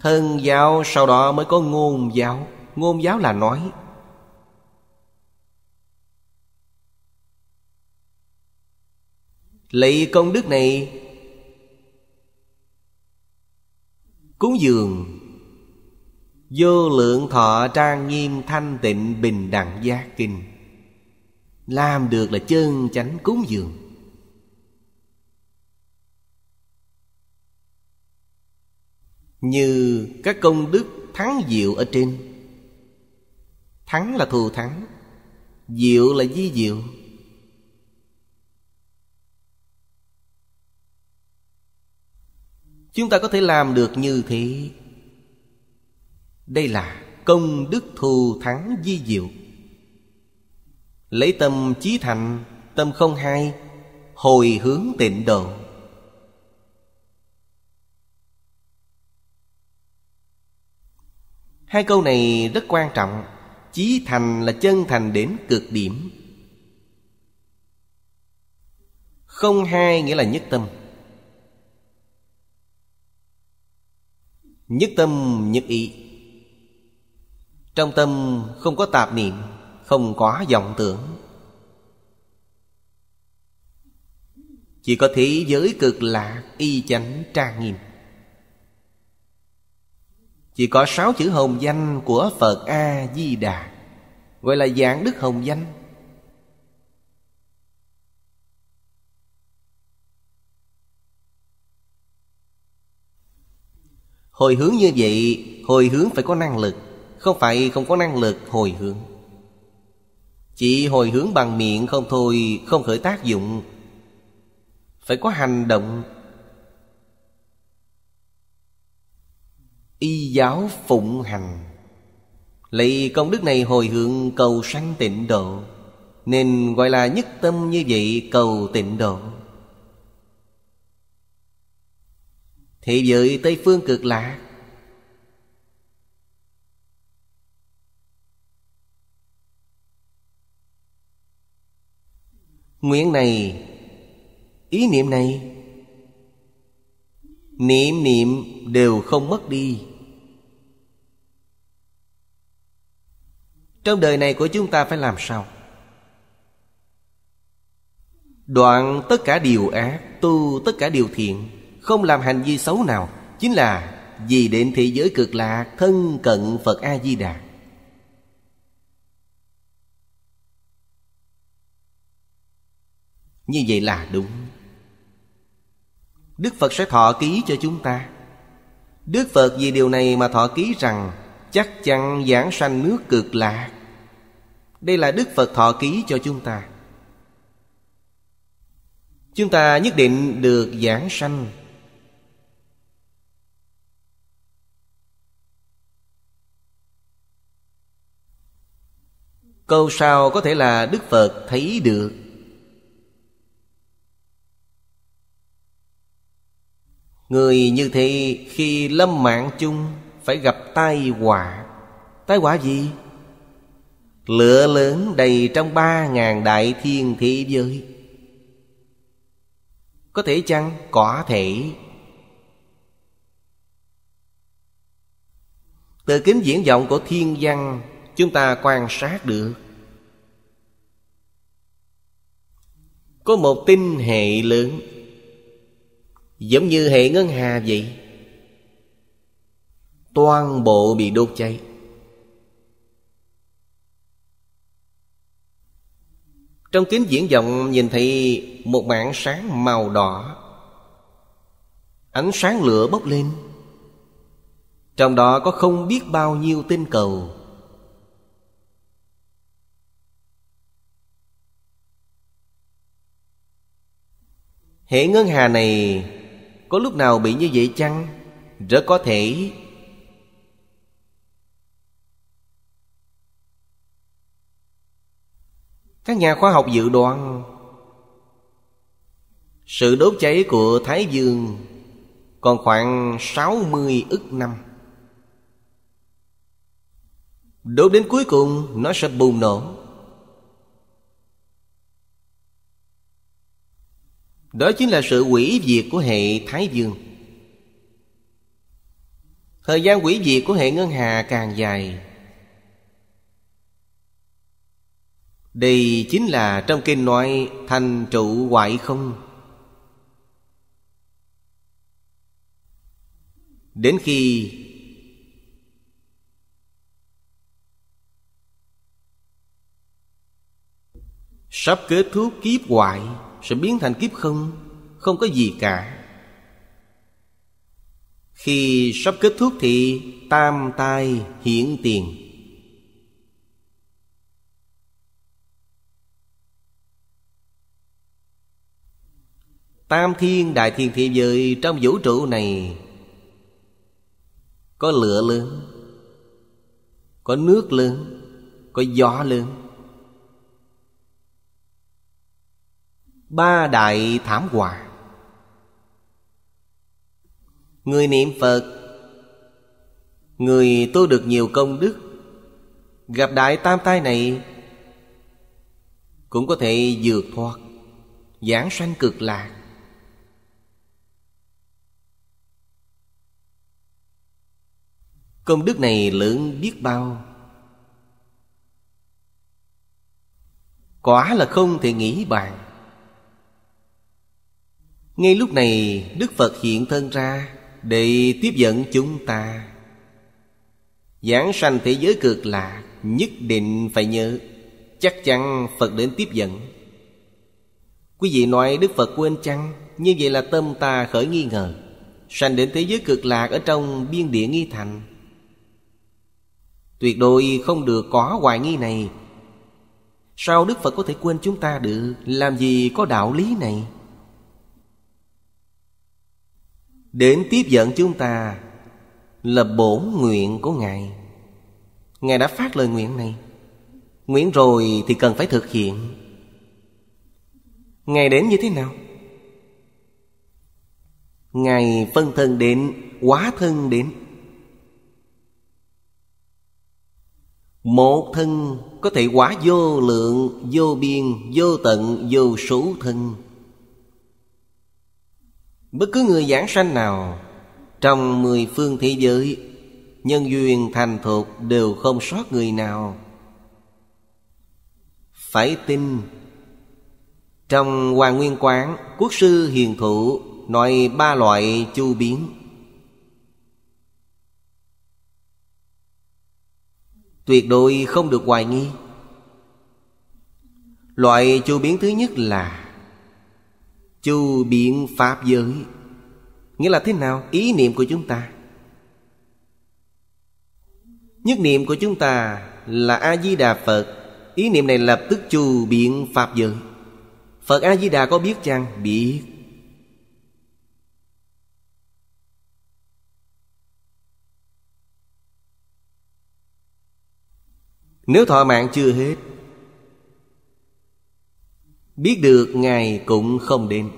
thân giáo sau đó mới có ngôn giáo ngôn giáo là nói lấy công đức này Cúng dường Vô lượng thọ trang nghiêm thanh tịnh bình đẳng giác kinh Làm được là chân chánh cúng dường Như các công đức thắng diệu ở trên Thắng là thù thắng Diệu là di diệu Chúng ta có thể làm được như thế Đây là công đức thù thắng di diệu Lấy tâm chí thành Tâm không hai Hồi hướng tịnh độ Hai câu này rất quan trọng Chí thành là chân thành đến cực điểm Không hai nghĩa là nhất tâm Nhất tâm nhất ý Trong tâm không có tạp niệm Không có vọng tưởng Chỉ có thế giới cực lạc Y chánh trang nghiêm Chỉ có sáu chữ hồng danh Của Phật A-di-đà Gọi là dạng đức hồng danh Hồi hướng như vậy Hồi hướng phải có năng lực Không phải không có năng lực hồi hướng Chỉ hồi hướng bằng miệng không thôi Không khởi tác dụng Phải có hành động Y giáo phụng hành Lấy công đức này hồi hướng cầu sanh tịnh độ Nên gọi là nhất tâm như vậy cầu tịnh độ Thế giới Tây Phương cực lạc Nguyện này Ý niệm này Niệm niệm đều không mất đi Trong đời này của chúng ta phải làm sao Đoạn tất cả điều ác Tu tất cả điều thiện không làm hành vi xấu nào chính là vì định thị giới cực lạc thân cận phật a di đà như vậy là đúng đức phật sẽ thọ ký cho chúng ta đức phật vì điều này mà thọ ký rằng chắc chắn giảng sanh nước cực lạc đây là đức phật thọ ký cho chúng ta chúng ta nhất định được giảng sanh Câu sau có thể là Đức Phật thấy được Người như thế khi lâm mạng chung Phải gặp tai họa Tai họa gì? Lửa lớn đầy trong ba ngàn đại thiên thế giới Có thể chăng? Có thể Từ kính diễn vọng của thiên văn chúng ta quan sát được có một tinh hệ lớn giống như hệ ngân hà vậy toàn bộ bị đốt cháy trong kính diễn vọng nhìn thấy một mảng sáng màu đỏ ánh sáng lửa bốc lên trong đó có không biết bao nhiêu tinh cầu hệ ngân hà này có lúc nào bị như vậy chăng rất có thể các nhà khoa học dự đoán sự đốt cháy của thái dương còn khoảng 60 ức năm Đốt đến cuối cùng nó sẽ bùng nổ Đó chính là sự quỷ diệt của hệ Thái Dương Thời gian quỷ diệt của hệ Ngân Hà càng dài Đây chính là trong kinh nói thành trụ hoại không Đến khi Sắp kết thúc kiếp hoại sẽ biến thành kiếp không Không có gì cả Khi sắp kết thúc thì tam tai hiển tiền Tam thiên đại thiên thế giới trong vũ trụ này Có lửa lớn Có nước lớn Có gió lớn ba đại thảm họa người niệm phật người tu được nhiều công đức gặp đại tam tai này cũng có thể vượt thoát giảng sanh cực lạc công đức này lớn biết bao quả là không thể nghĩ bàn ngay lúc này đức phật hiện thân ra để tiếp dẫn chúng ta giảng sanh thế giới cực lạc nhất định phải nhớ chắc chắn phật đến tiếp dẫn quý vị nói đức phật quên chăng như vậy là tâm ta khởi nghi ngờ sanh đến thế giới cực lạc ở trong biên địa nghi thành tuyệt đối không được có hoài nghi này sao đức phật có thể quên chúng ta được làm gì có đạo lý này Đến tiếp dẫn chúng ta Là bổn nguyện của Ngài Ngài đã phát lời nguyện này Nguyện rồi thì cần phải thực hiện Ngài đến như thế nào? Ngài phân thân đến Quá thân đến Một thân có thể quá vô lượng, vô biên, vô tận, vô số thân Bất cứ người giảng sanh nào Trong mười phương thế giới Nhân duyên thành thuộc đều không sót người nào Phải tin Trong Hoàng Nguyên Quán Quốc sư hiền thụ Nói ba loại chu biến Tuyệt đối không được hoài nghi Loại chu biến thứ nhất là chu biện pháp giới nghĩa là thế nào ý niệm của chúng ta nhất niệm của chúng ta là a di đà phật ý niệm này lập tức chu biện pháp giới phật a di đà có biết chăng biết nếu thọ mạng chưa hết Biết được Ngài cũng không đến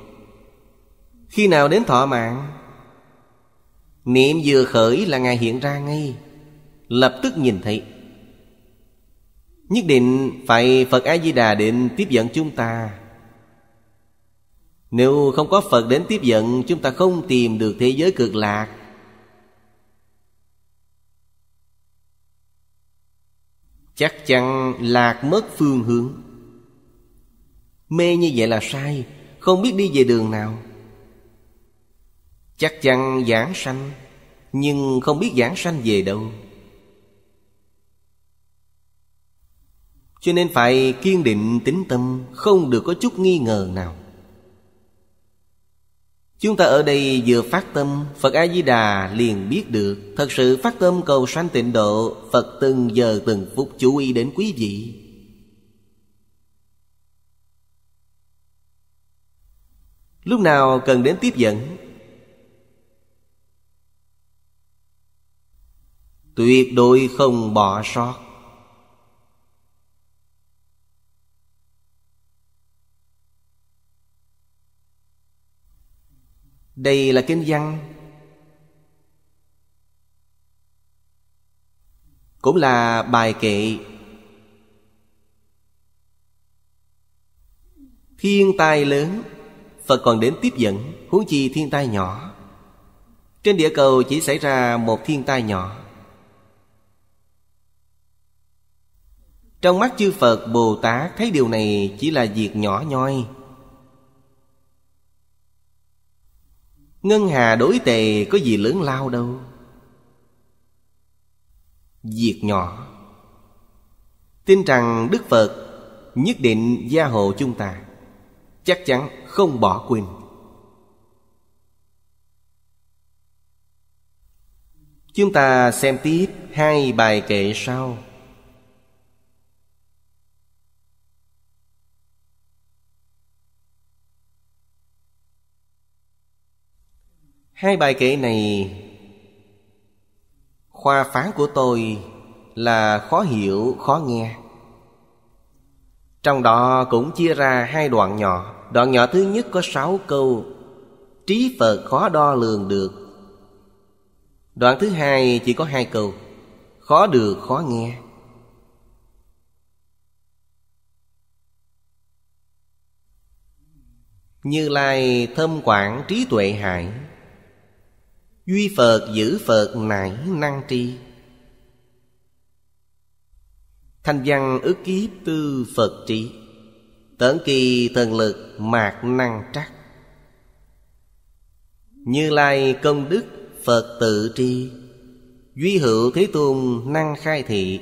Khi nào đến thọ mạng Niệm vừa khởi là Ngài hiện ra ngay Lập tức nhìn thấy Nhất định phải Phật A-di-đà đến tiếp dẫn chúng ta Nếu không có Phật đến tiếp dẫn Chúng ta không tìm được thế giới cực lạc Chắc chắn lạc mất phương hướng Mê như vậy là sai Không biết đi về đường nào Chắc chắn giảng sanh Nhưng không biết giảng sanh về đâu Cho nên phải kiên định tính tâm Không được có chút nghi ngờ nào Chúng ta ở đây vừa phát tâm Phật A-di-đà liền biết được Thật sự phát tâm cầu sanh tịnh độ Phật từng giờ từng phút chú ý đến quý vị lúc nào cần đến tiếp dẫn tuyệt đối không bỏ sót đây là kinh văn cũng là bài kệ thiên tai lớn Phật còn đến tiếp dẫn Huống chi thiên tai nhỏ Trên địa cầu chỉ xảy ra một thiên tai nhỏ Trong mắt chư Phật Bồ Tát thấy điều này chỉ là việc nhỏ nhoi Ngân hà đối tề có gì lớn lao đâu Việc nhỏ Tin rằng Đức Phật nhất định gia hộ chúng ta Chắc chắn không bỏ quên Chúng ta xem tiếp hai bài kệ sau Hai bài kệ này Khoa phá của tôi là khó hiểu, khó nghe Trong đó cũng chia ra hai đoạn nhỏ Đoạn nhỏ thứ nhất có sáu câu Trí Phật khó đo lường được Đoạn thứ hai chỉ có hai câu Khó được khó nghe Như Lai thâm quản trí tuệ hải Duy Phật giữ Phật nải năng tri Thanh văn ức kiếp tư Phật trí Tấn kỳ thần lực mạc năng trắc Như lai công đức Phật tự tri Duy hữu thế tôn năng khai thị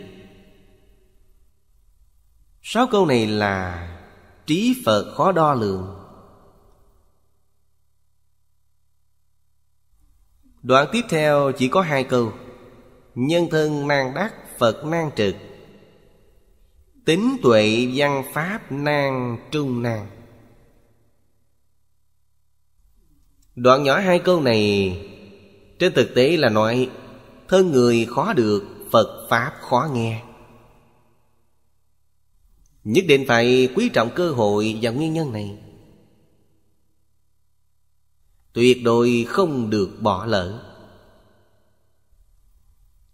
Sáu câu này là Trí Phật khó đo lường Đoạn tiếp theo chỉ có hai câu Nhân thân nan đắc Phật nan trực tính tuệ văn pháp nan trung nan đoạn nhỏ hai câu này trên thực tế là nói thân người khó được phật pháp khó nghe nhất định phải quý trọng cơ hội và nguyên nhân này tuyệt đối không được bỏ lỡ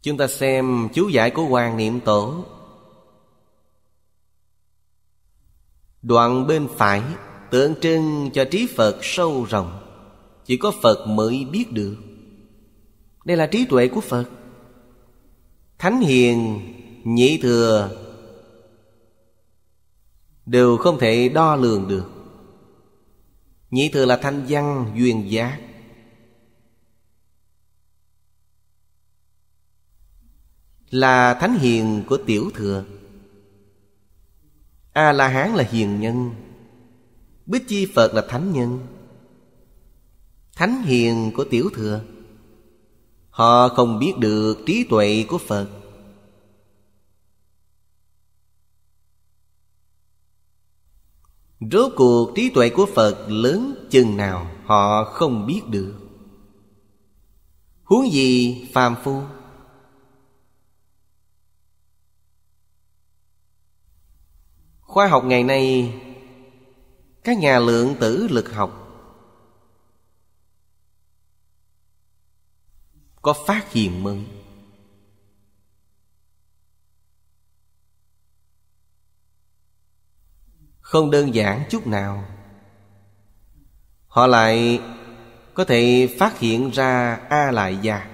chúng ta xem chú giải của hoàng niệm tổ Đoạn bên phải tượng trưng cho trí Phật sâu rộng Chỉ có Phật mới biết được Đây là trí tuệ của Phật Thánh hiền, nhị thừa Đều không thể đo lường được Nhị thừa là thanh văn, duyên giác Là thánh hiền của tiểu thừa a la hán là hiền nhân bích chi phật là thánh nhân thánh hiền của tiểu thừa họ không biết được trí tuệ của phật rốt cuộc trí tuệ của phật lớn chừng nào họ không biết được huống gì phàm phu khoa học ngày nay các nhà lượng tử lực học có phát hiện mới không đơn giản chút nào họ lại có thể phát hiện ra a lại gia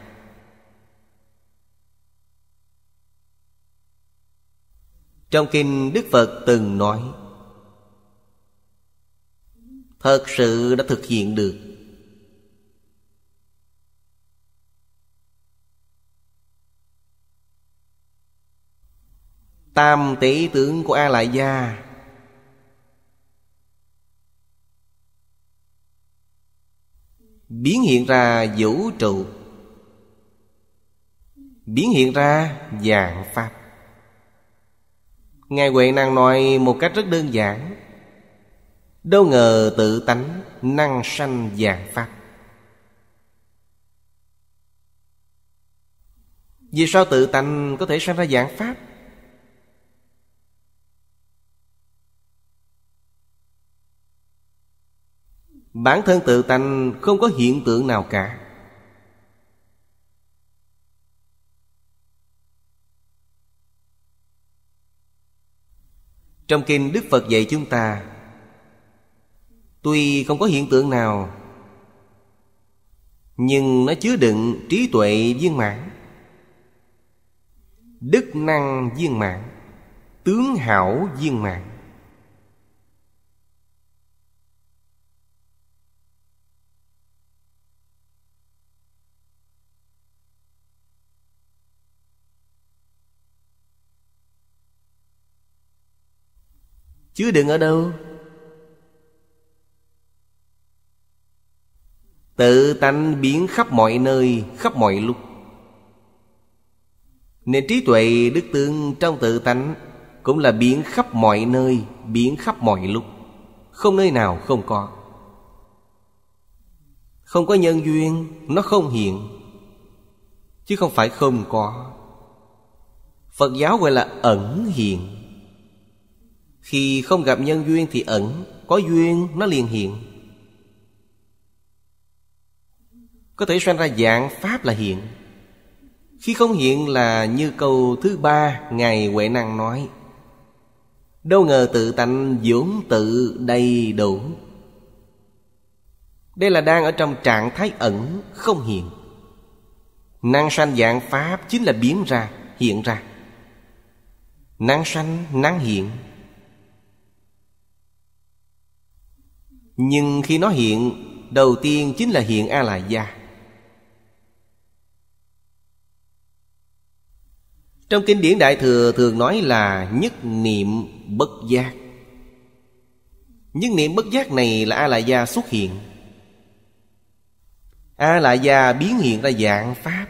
Trong kinh Đức Phật từng nói Thật sự đã thực hiện được Tam tỷ tướng của A Lại Gia Biến hiện ra vũ trụ Biến hiện ra dạng Pháp Ngài Huệ năng nói một cách rất đơn giản Đâu ngờ tự tánh năng sanh dạng pháp Vì sao tự tánh có thể sanh ra dạng pháp Bản thân tự tánh không có hiện tượng nào cả Trong kinh Đức Phật dạy chúng ta Tuy không có hiện tượng nào Nhưng nó chứa đựng trí tuệ viên mãn Đức năng viên mãn Tướng hảo viên mãn chứ đừng ở đâu tự tánh biến khắp mọi nơi khắp mọi lúc nên trí tuệ đức tương trong tự tánh cũng là biến khắp mọi nơi biến khắp mọi lúc không nơi nào không có không có nhân duyên nó không hiện chứ không phải không có phật giáo gọi là ẩn hiện khi không gặp nhân duyên thì ẩn Có duyên nó liền hiện Có thể sanh ra dạng Pháp là hiện Khi không hiện là như câu thứ ba Ngài Huệ Năng nói Đâu ngờ tự tánh dưỡng tự đầy đủ Đây là đang ở trong trạng thái ẩn không hiện Năng sanh dạng Pháp chính là biến ra, hiện ra Năng sanh, năng hiện nhưng khi nó hiện đầu tiên chính là hiện a la gia trong kinh điển đại thừa thường nói là nhất niệm bất giác nhất niệm bất giác này là a la gia xuất hiện a la gia biến hiện ra dạng pháp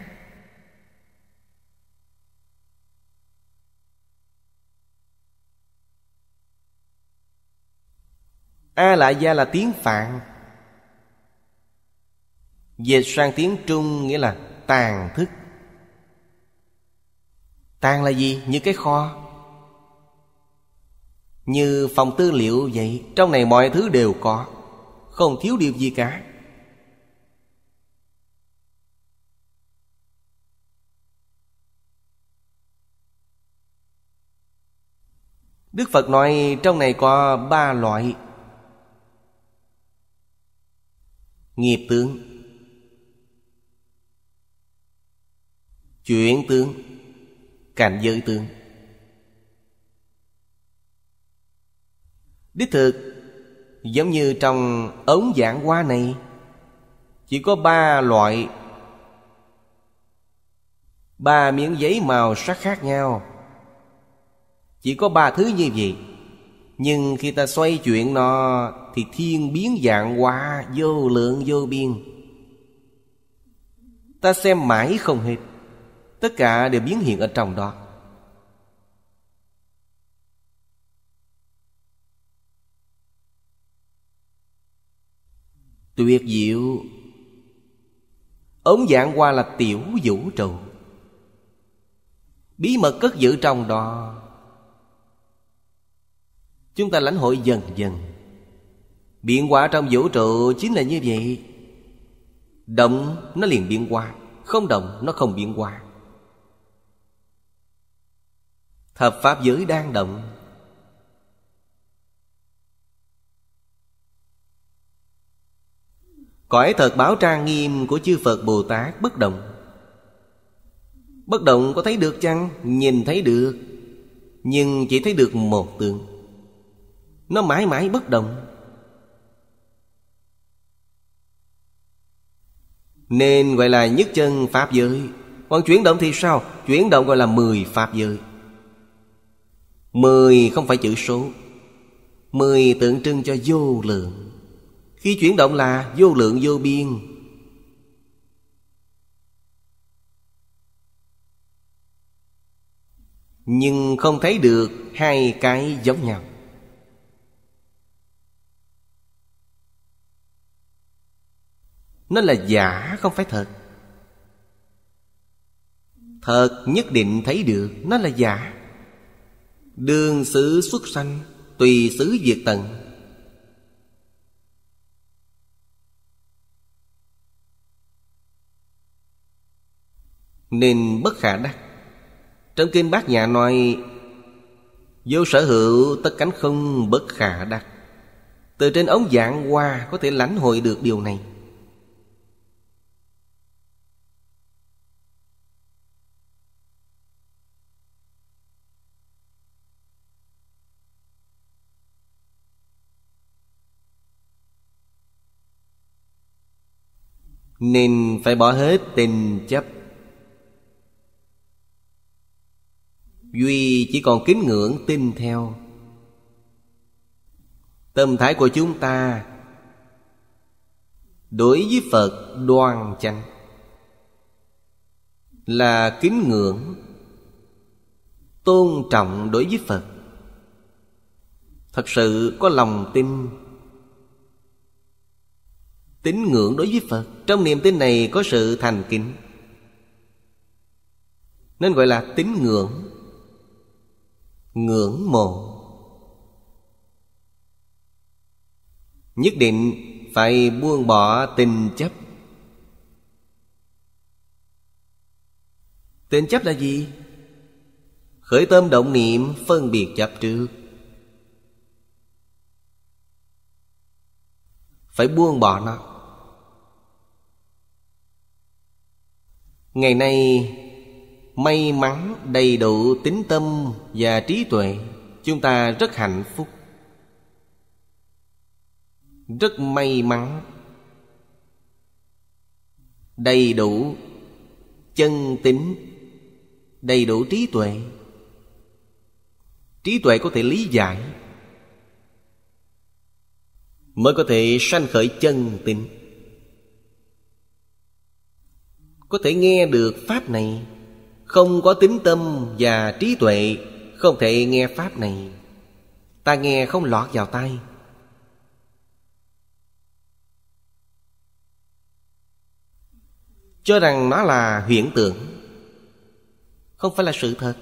a lại gia là tiếng phạn dịch sang tiếng trung nghĩa là tàn thức tàn là gì như cái kho như phòng tư liệu vậy trong này mọi thứ đều có không thiếu điều gì cả đức phật nói trong này có ba loại nghiệp tướng chuyển tướng cảnh giới tướng đích thực giống như trong ống giảng hoa này chỉ có ba loại ba miếng giấy màu sắc khác nhau chỉ có ba thứ như vậy nhưng khi ta xoay chuyển nó Thì thiên biến dạng hóa Vô lượng vô biên Ta xem mãi không hết Tất cả đều biến hiện ở trong đó Tuyệt diệu Ống dạng qua là tiểu vũ trụ Bí mật cất giữ trong đó Chúng ta lãnh hội dần dần Biến hóa trong vũ trụ chính là như vậy Động nó liền biến hóa Không động nó không biến hóa Thập Pháp giới đang động Cõi thật báo trang nghiêm của chư Phật Bồ Tát bất động Bất động có thấy được chăng? Nhìn thấy được Nhưng chỉ thấy được một tượng nó mãi mãi bất động nên gọi là nhất chân pháp giới còn chuyển động thì sao chuyển động gọi là mười pháp giới mười không phải chữ số mười tượng trưng cho vô lượng khi chuyển động là vô lượng vô biên nhưng không thấy được hai cái giống nhau Nó là giả không phải thật Thật nhất định thấy được Nó là giả đương xứ xuất sanh Tùy xứ diệt tận Nên bất khả đắc Trong kinh bát nhà nói Vô sở hữu tất cánh không bất khả đắc Từ trên ống giảng qua Có thể lãnh hội được điều này nên phải bỏ hết tình chấp duy chỉ còn kính ngưỡng tin theo tâm thái của chúng ta đối với phật đoan chánh là kính ngưỡng tôn trọng đối với phật thật sự có lòng tin tín ngưỡng đối với phật trong niềm tin này có sự thành kính nên gọi là tín ngưỡng ngưỡng mộ nhất định phải buông bỏ tình chấp tình chấp là gì khởi tâm động niệm phân biệt chấp trước phải buông bỏ nó ngày nay may mắn đầy đủ tính tâm và trí tuệ chúng ta rất hạnh phúc rất may mắn đầy đủ chân tính đầy đủ trí tuệ trí tuệ có thể lý giải mới có thể sanh khởi chân tính có thể nghe được pháp này không có tính tâm và trí tuệ không thể nghe pháp này ta nghe không lọt vào tai cho rằng nó là huyễn tưởng không phải là sự thật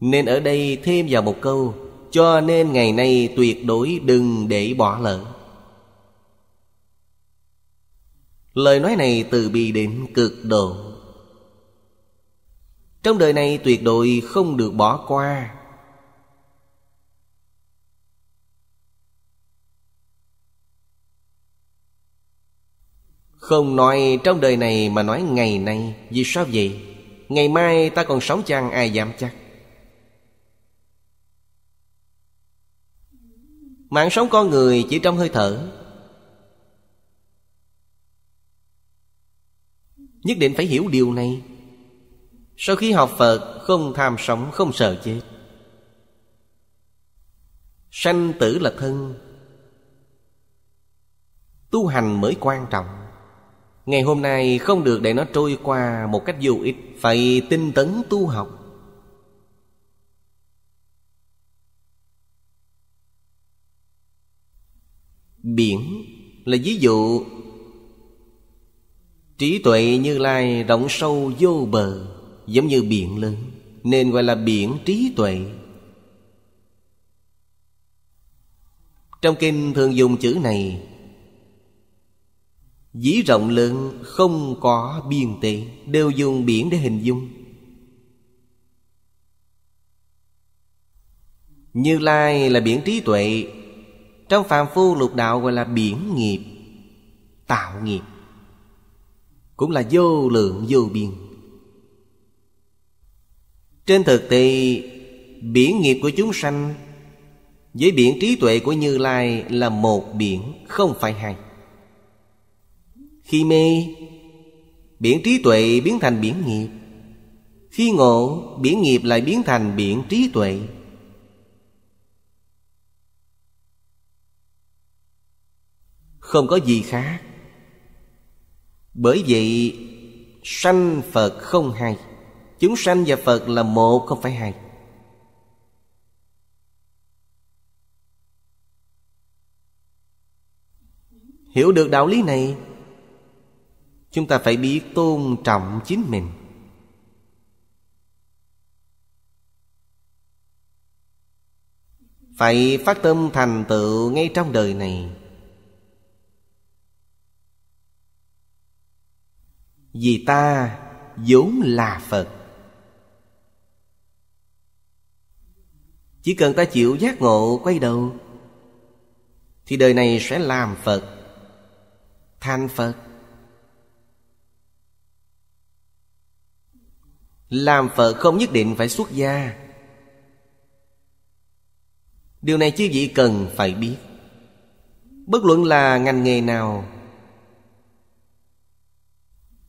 nên ở đây thêm vào một câu cho nên ngày nay tuyệt đối đừng để bỏ lỡ lời nói này từ bi đến cực độ trong đời này tuyệt đối không được bỏ qua Không nói trong đời này mà nói ngày nay Vì sao vậy? Ngày mai ta còn sống chăng ai dám chắc mạng sống con người chỉ trong hơi thở nhất định phải hiểu điều này sau khi học phật không tham sống không sợ chết sanh tử là thân tu hành mới quan trọng ngày hôm nay không được để nó trôi qua một cách vô ích phải tinh tấn tu học Biển là ví dụ Trí tuệ như lai rộng sâu vô bờ Giống như biển lớn Nên gọi là biển trí tuệ Trong kinh thường dùng chữ này Dĩ rộng lớn không có biên tệ Đều dùng biển để hình dung Như Lai là biển trí tuệ trong phàm phu lục đạo gọi là biển nghiệp Tạo nghiệp Cũng là vô lượng vô biên Trên thực tế Biển nghiệp của chúng sanh Với biển trí tuệ của Như Lai Là một biển không phải hai Khi mê Biển trí tuệ biến thành biển nghiệp Khi ngộ Biển nghiệp lại biến thành biển trí tuệ không có gì khác bởi vậy sanh phật không hai chúng sanh và phật là một không phải hai hiểu được đạo lý này chúng ta phải biết tôn trọng chính mình phải phát tâm thành tựu ngay trong đời này vì ta vốn là phật chỉ cần ta chịu giác ngộ quay đầu thì đời này sẽ làm phật thành phật làm phật không nhất định phải xuất gia điều này chư vị cần phải biết bất luận là ngành nghề nào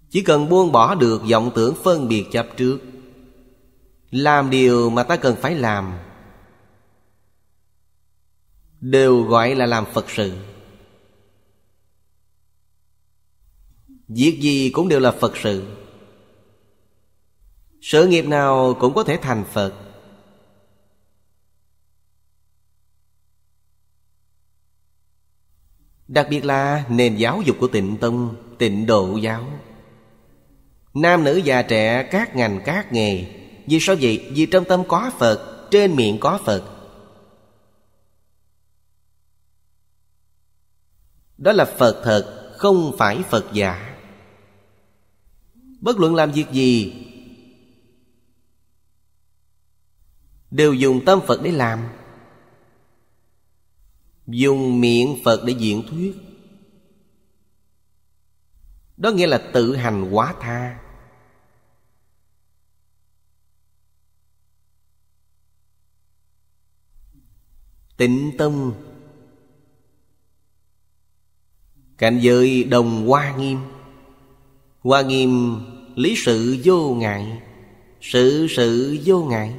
chỉ cần buông bỏ được vọng tưởng phân biệt chấp trước làm điều mà ta cần phải làm đều gọi là làm phật sự việc gì cũng đều là phật sự sự nghiệp nào cũng có thể thành phật đặc biệt là nền giáo dục của tịnh tông tịnh độ giáo nam nữ già trẻ các ngành các nghề vì sao vậy vì trong tâm có phật trên miệng có phật đó là phật thật không phải phật giả bất luận làm việc gì đều dùng tâm phật để làm dùng miệng phật để diễn thuyết đó nghĩa là tự hành quá tha tịnh tâm cảnh giới đồng hoa nghiêm hoa nghiêm lý sự vô ngại sự sự vô ngại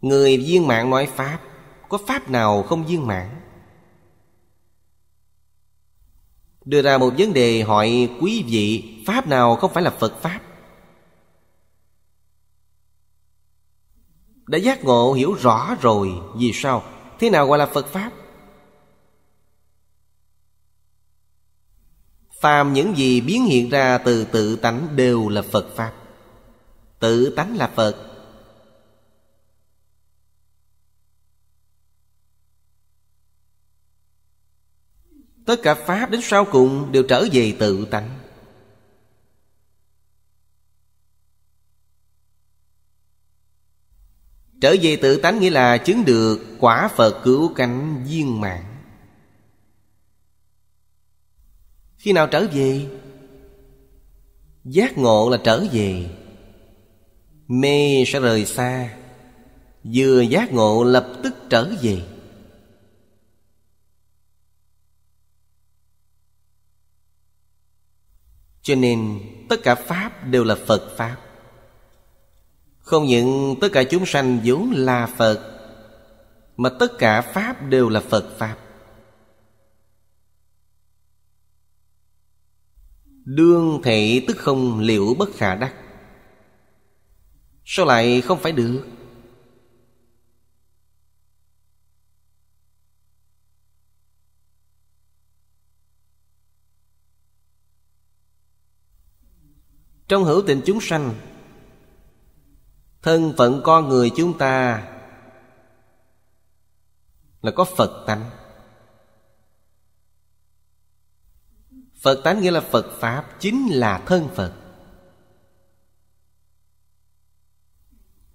người viên mạng nói pháp có pháp nào không viên mãn đưa ra một vấn đề hỏi quý vị pháp nào không phải là phật pháp đã giác ngộ hiểu rõ rồi vì sao thế nào gọi là phật pháp phàm những gì biến hiện ra từ tự tánh đều là phật pháp tự tánh là phật Tất cả Pháp đến sau cùng đều trở về tự tánh Trở về tự tánh nghĩa là chứng được quả Phật cứu cánh viên mạng Khi nào trở về? Giác ngộ là trở về Mê sẽ rời xa Vừa giác ngộ lập tức trở về cho nên tất cả pháp đều là phật pháp không những tất cả chúng sanh vốn là phật mà tất cả pháp đều là phật pháp đương thể tức không liệu bất khả đắc sao lại không phải được trong hữu tình chúng sanh thân phận con người chúng ta là có phật tánh phật tánh nghĩa là phật pháp chính là thân phật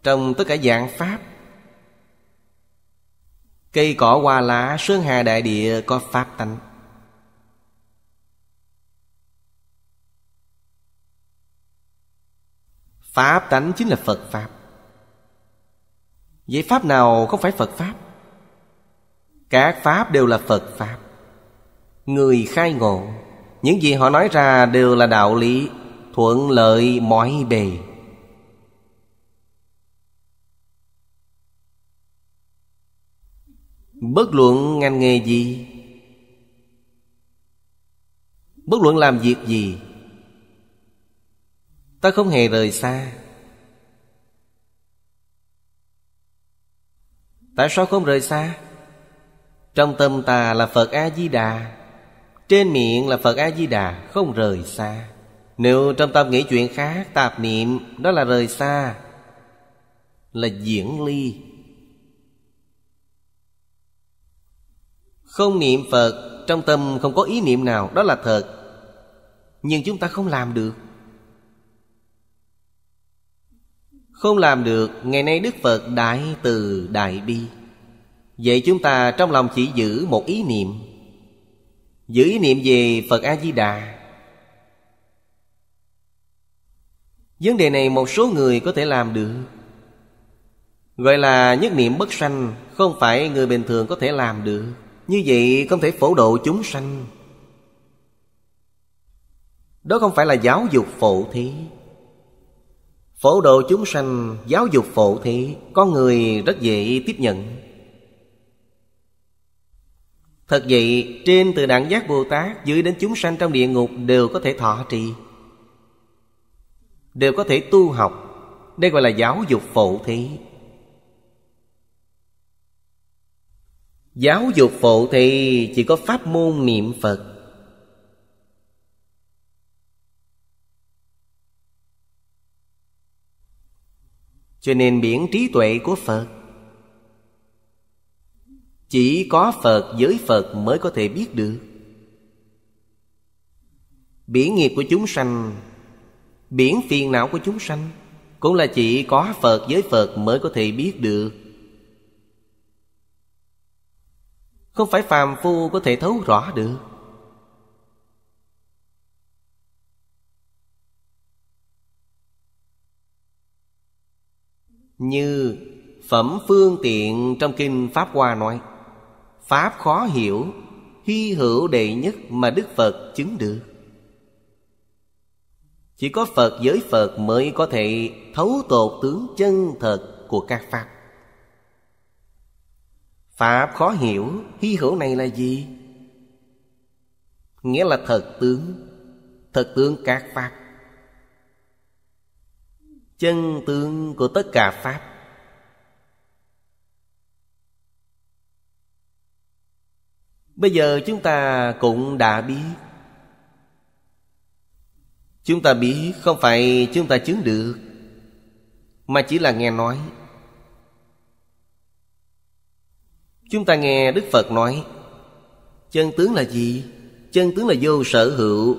trong tất cả dạng pháp cây cỏ hoa lá sơn hà đại địa có pháp tánh Pháp tánh chính là Phật Pháp Vậy Pháp nào không phải Phật Pháp? Các Pháp đều là Phật Pháp Người khai ngộ Những gì họ nói ra đều là đạo lý Thuận lợi mọi bề Bất luận ngành nghề gì Bất luận làm việc gì ta không hề rời xa tại sao không rời xa trong tâm ta là phật a di đà trên miệng là phật a di đà không rời xa nếu trong tâm nghĩ chuyện khác tạp niệm đó là rời xa là diễn ly không niệm phật trong tâm không có ý niệm nào đó là thật nhưng chúng ta không làm được Không làm được Ngày nay Đức Phật Đại Từ Đại Bi Vậy chúng ta trong lòng chỉ giữ một ý niệm Giữ ý niệm về Phật A-di-đà Vấn đề này một số người có thể làm được Gọi là nhất niệm bất sanh Không phải người bình thường có thể làm được Như vậy không thể phổ độ chúng sanh Đó không phải là giáo dục phổ thí Phổ độ chúng sanh giáo dục phổ thị Con người rất dễ tiếp nhận Thật vậy trên từ đẳng giác Bồ Tát Dưới đến chúng sanh trong địa ngục đều có thể thọ trì Đều có thể tu học Đây gọi là giáo dục phổ thị Giáo dục phổ thị chỉ có pháp môn niệm Phật cho nên biển trí tuệ của phật chỉ có phật giới phật mới có thể biết được biển nghiệp của chúng sanh biển phiền não của chúng sanh cũng là chỉ có phật giới phật mới có thể biết được không phải phàm phu có thể thấu rõ được Như Phẩm phương tiện trong Kinh Pháp Hoa nói Pháp khó hiểu Hy hữu đệ nhất mà Đức Phật chứng được Chỉ có Phật giới Phật mới có thể Thấu tột tướng chân thật của các Pháp Pháp khó hiểu Hy hữu này là gì? Nghĩa là thật tướng Thật tướng các Pháp chân tướng của tất cả pháp bây giờ chúng ta cũng đã biết chúng ta biết không phải chúng ta chứng được mà chỉ là nghe nói chúng ta nghe đức phật nói chân tướng là gì chân tướng là vô sở hữu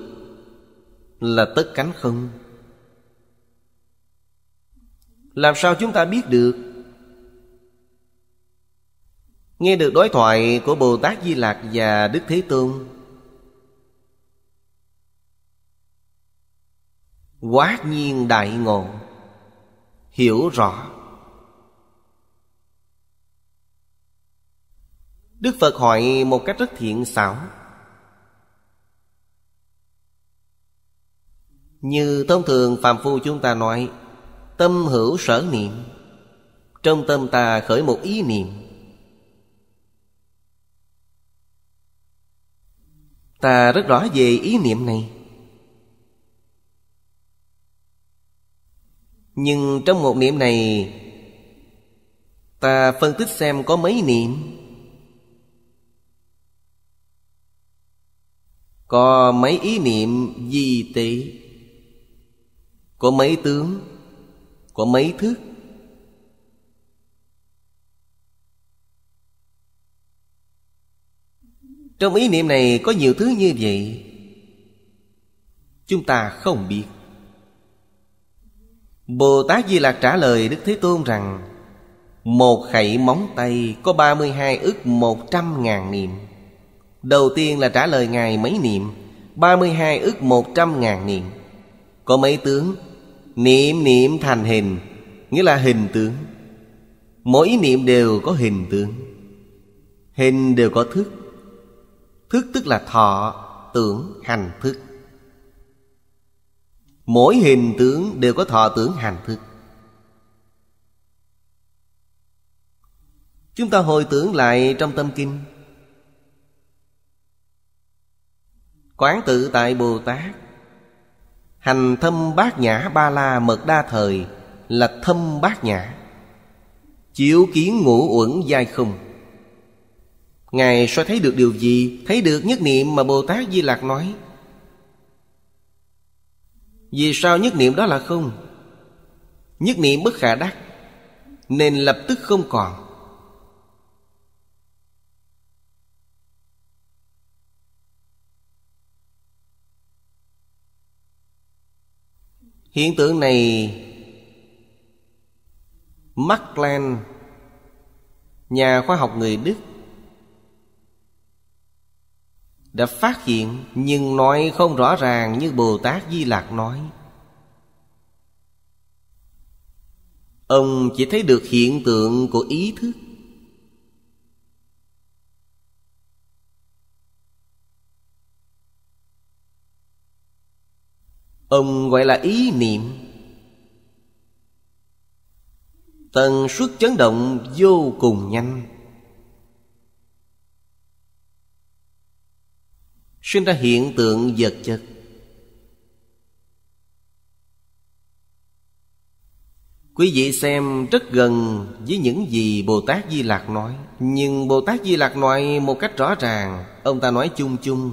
là tất cánh không làm sao chúng ta biết được nghe được đối thoại của bồ tát di lạc và đức thế tôn quá nhiên đại ngộ hiểu rõ đức phật hỏi một cách rất thiện xảo như thông thường phàm phu chúng ta nói Tâm hữu sở niệm Trong tâm ta khởi một ý niệm Ta rất rõ về ý niệm này Nhưng trong một niệm này Ta phân tích xem có mấy niệm Có mấy ý niệm di tị Có mấy tướng có mấy thước trong ý niệm này có nhiều thứ như vậy chúng ta không biết bồ tát di lạc trả lời đức thế tôn rằng một khẩy móng tay có ba mươi 32 ức trăm ngàn niệm Đầu tiên là trả lời Ngài mấy niệm ba mươi 32 ức trăm ngàn niệm Có mấy tướng Niệm niệm thành hình Nghĩa là hình tướng Mỗi niệm đều có hình tướng Hình đều có thức Thức tức là thọ Tưởng hành thức Mỗi hình tướng đều có thọ tưởng hành thức Chúng ta hồi tưởng lại trong tâm kinh Quán tự tại Bồ Tát Hành thâm bát nhã ba la mật đa thời Là thâm bát nhã Chiếu kiến ngũ uẩn giai không Ngài sao thấy được điều gì Thấy được nhất niệm mà Bồ Tát Di Lạc nói Vì sao nhất niệm đó là không Nhất niệm bất khả đắc Nên lập tức không còn hiện tượng này Mark Land nhà khoa học người Đức đã phát hiện nhưng nói không rõ ràng như Bồ Tát Di Lạc nói. Ông chỉ thấy được hiện tượng của ý thức Ông gọi là ý niệm Tần suất chấn động vô cùng nhanh Sinh ra hiện tượng vật chất Quý vị xem rất gần với những gì Bồ Tát Di Lạc nói Nhưng Bồ Tát Di Lạc nói một cách rõ ràng Ông ta nói chung chung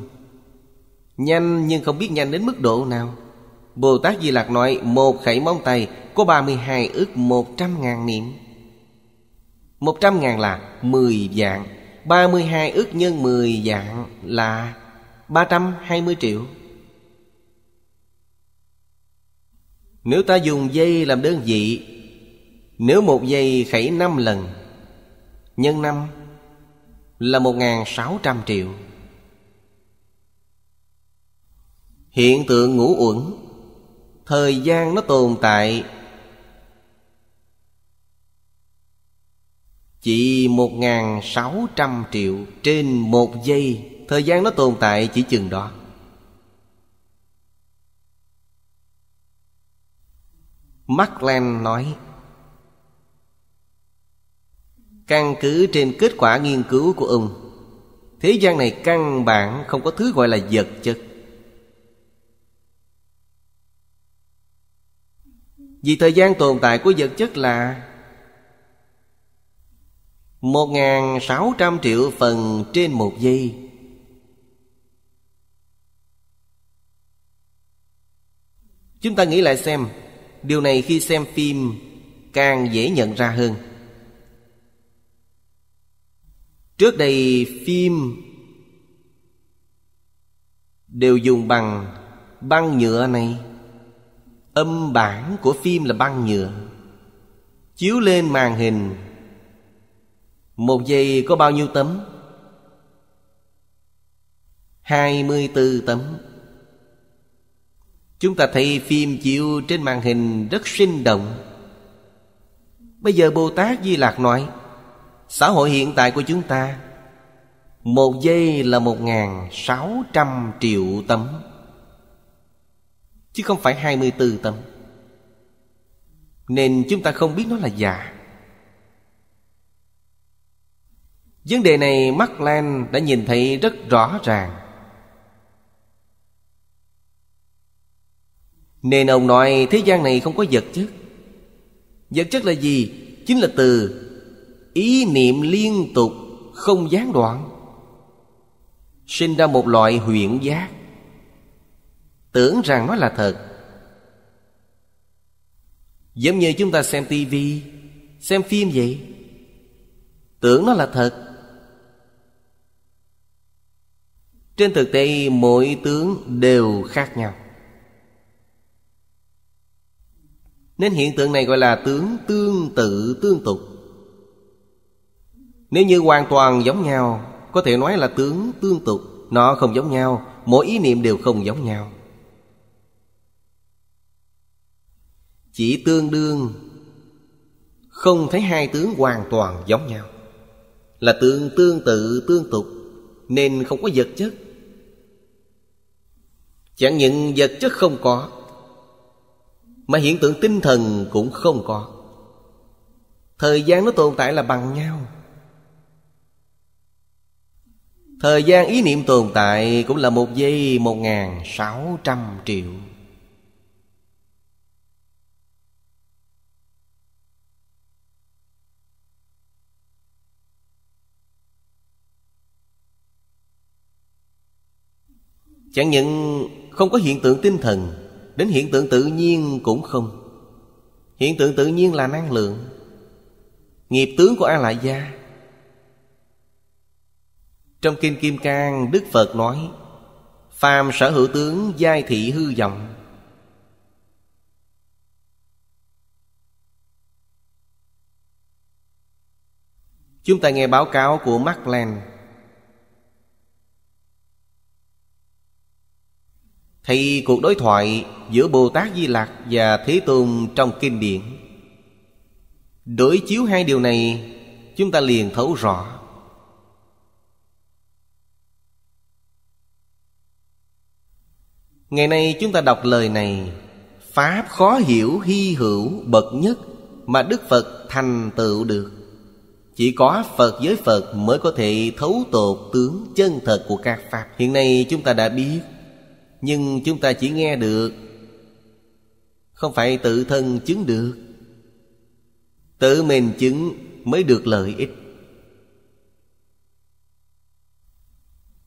Nhanh nhưng không biết nhanh đến mức độ nào Bồ Tát Di Lặc nói một khẩy móng tay có 32 ức 100 ngàn niệm. 100 ngàn là 10 dạng. 32 ước nhân 10 dạng là 320 triệu. Nếu ta dùng dây làm đơn vị Nếu một dây khẩy 5 lần Nhân 5 Là 1.600 triệu Hiện tượng ngũ uẩn thời gian nó tồn tại chỉ một ngàn sáu trăm triệu trên một giây thời gian nó tồn tại chỉ chừng đó Markland nói Căn cứ trên kết quả nghiên cứu của ông Thế gian này căn bản không có thứ gọi là vật chất Vì thời gian tồn tại của vật chất là 1.600 triệu phần trên một giây Chúng ta nghĩ lại xem Điều này khi xem phim càng dễ nhận ra hơn Trước đây phim đều dùng bằng băng nhựa này Âm bản của phim là băng nhựa Chiếu lên màn hình Một giây có bao nhiêu tấm? hai mươi bốn tấm Chúng ta thấy phim chiếu trên màn hình rất sinh động Bây giờ Bồ Tát Di Lạc nói Xã hội hiện tại của chúng ta Một giây là một sáu trăm triệu tấm chứ không phải 24 tâm. Nên chúng ta không biết nó là giả. Vấn đề này Mark Lan đã nhìn thấy rất rõ ràng. Nên ông nói thế gian này không có vật chất. Vật chất là gì? Chính là từ ý niệm liên tục không gián đoạn sinh ra một loại huyện giác tưởng rằng nó là thật giống như chúng ta xem tivi xem phim vậy tưởng nó là thật trên thực tế mỗi tướng đều khác nhau nên hiện tượng này gọi là tướng tương tự tương tục nếu như hoàn toàn giống nhau có thể nói là tướng tương tục nó không giống nhau mỗi ý niệm đều không giống nhau chỉ tương đương không thấy hai tướng hoàn toàn giống nhau là tương tương tự tương tục nên không có vật chất chẳng những vật chất không có mà hiện tượng tinh thần cũng không có thời gian nó tồn tại là bằng nhau thời gian ý niệm tồn tại cũng là một giây một ngàn sáu trăm triệu chẳng những không có hiện tượng tinh thần đến hiện tượng tự nhiên cũng không hiện tượng tự nhiên là năng lượng nghiệp tướng của a la gia trong kinh kim cang đức phật nói phàm sở hữu tướng giai thị hư vọng chúng ta nghe báo cáo của mark land thì cuộc đối thoại giữa Bồ Tát Di Lặc và Thế Tôn trong kinh điển Đối chiếu hai điều này Chúng ta liền thấu rõ Ngày nay chúng ta đọc lời này Pháp khó hiểu hy hữu bậc nhất Mà Đức Phật thành tựu được Chỉ có Phật với Phật mới có thể thấu tột tướng chân thật của các Pháp Hiện nay chúng ta đã biết nhưng chúng ta chỉ nghe được không phải tự thân chứng được tự mình chứng mới được lợi ích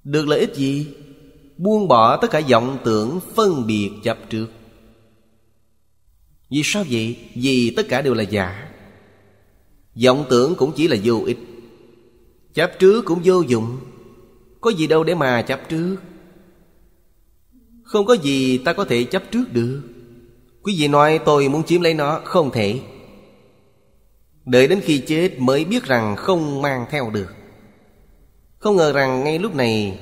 được lợi ích gì buông bỏ tất cả vọng tưởng phân biệt chấp trước vì sao vậy vì tất cả đều là giả vọng tưởng cũng chỉ là vô ích chấp trước cũng vô dụng có gì đâu để mà chấp trước không có gì ta có thể chấp trước được Quý vị nói tôi muốn chiếm lấy nó Không thể Đợi đến khi chết mới biết rằng không mang theo được Không ngờ rằng ngay lúc này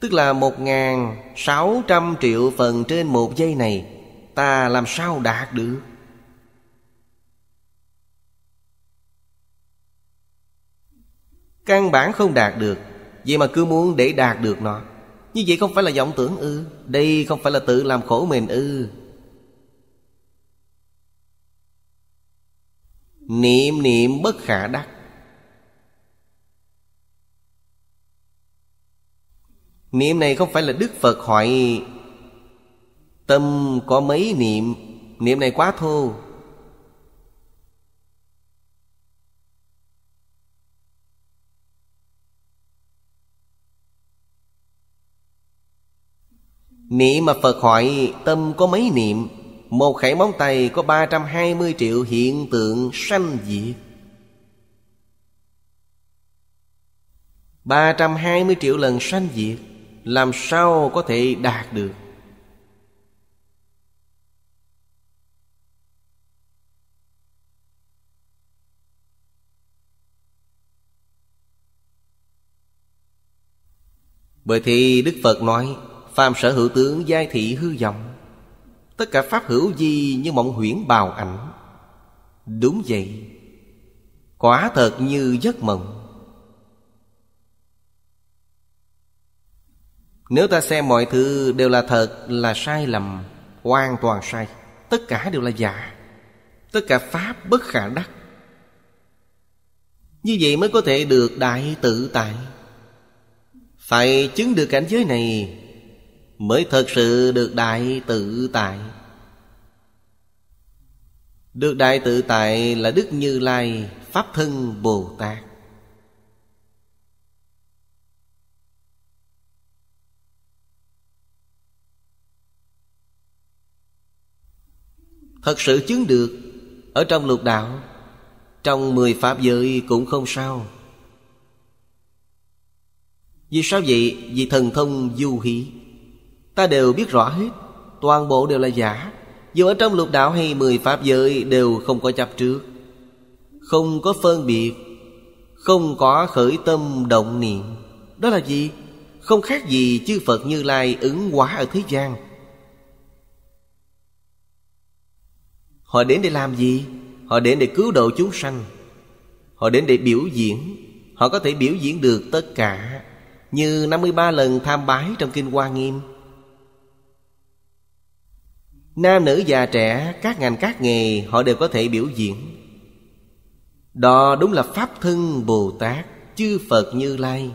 Tức là một ngàn sáu trăm triệu phần trên một giây này Ta làm sao đạt được Căn bản không đạt được Vậy mà cứ muốn để đạt được nó như vậy không phải là vọng tưởng ư Đây không phải là tự làm khổ mình ư Niệm niệm bất khả đắc Niệm này không phải là Đức Phật hỏi Tâm có mấy niệm Niệm này quá thô Niệm mà Phật hỏi tâm có mấy niệm Một khẩy móng tay có 320 triệu hiện tượng sanh diệt 320 triệu lần sanh diệt Làm sao có thể đạt được Bởi thì Đức Phật nói phàm sở hữu tướng giai thị hư vọng tất cả pháp hữu gì như mộng huyễn bào ảnh đúng vậy quả thật như giấc mộng nếu ta xem mọi thứ đều là thật là sai lầm hoàn toàn sai tất cả đều là giả tất cả pháp bất khả đắc như vậy mới có thể được đại tự tại phải chứng được cảnh giới này mới thật sự được đại tự tại được đại tự tại là đức như lai pháp thân bồ tát thật sự chứng được ở trong lục đạo trong mười pháp giới cũng không sao vì sao vậy vì thần thông du hí ta đều biết rõ hết toàn bộ đều là giả dù ở trong lục đạo hay mười pháp giới đều không có chấp trước không có phân biệt không có khởi tâm động niệm đó là gì không khác gì chư phật như lai ứng hóa ở thế gian họ đến để làm gì họ đến để cứu độ chúng sanh họ đến để biểu diễn họ có thể biểu diễn được tất cả như 53 lần tham bái trong kinh Hoa Nghiêm Nam nữ già trẻ Các ngành các nghề Họ đều có thể biểu diễn Đó đúng là Pháp thân Bồ Tát Chư Phật Như Lai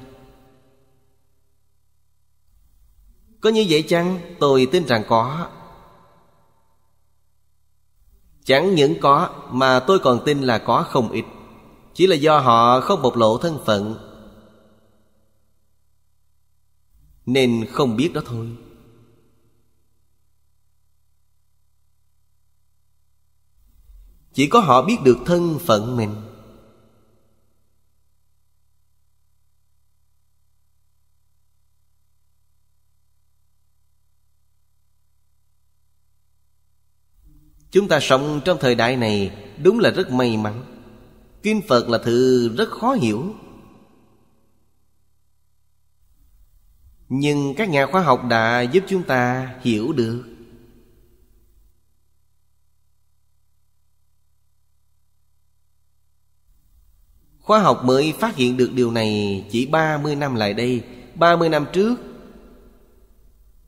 Có như vậy chăng? Tôi tin rằng có Chẳng những có mà tôi còn tin là có không ít Chỉ là do họ không bộc lộ thân phận Nên không biết đó thôi chỉ có họ biết được thân phận mình chúng ta sống trong thời đại này đúng là rất may mắn kinh phật là thứ rất khó hiểu nhưng các nhà khoa học đã giúp chúng ta hiểu được Khoa học mới phát hiện được điều này chỉ 30 năm lại đây 30 năm trước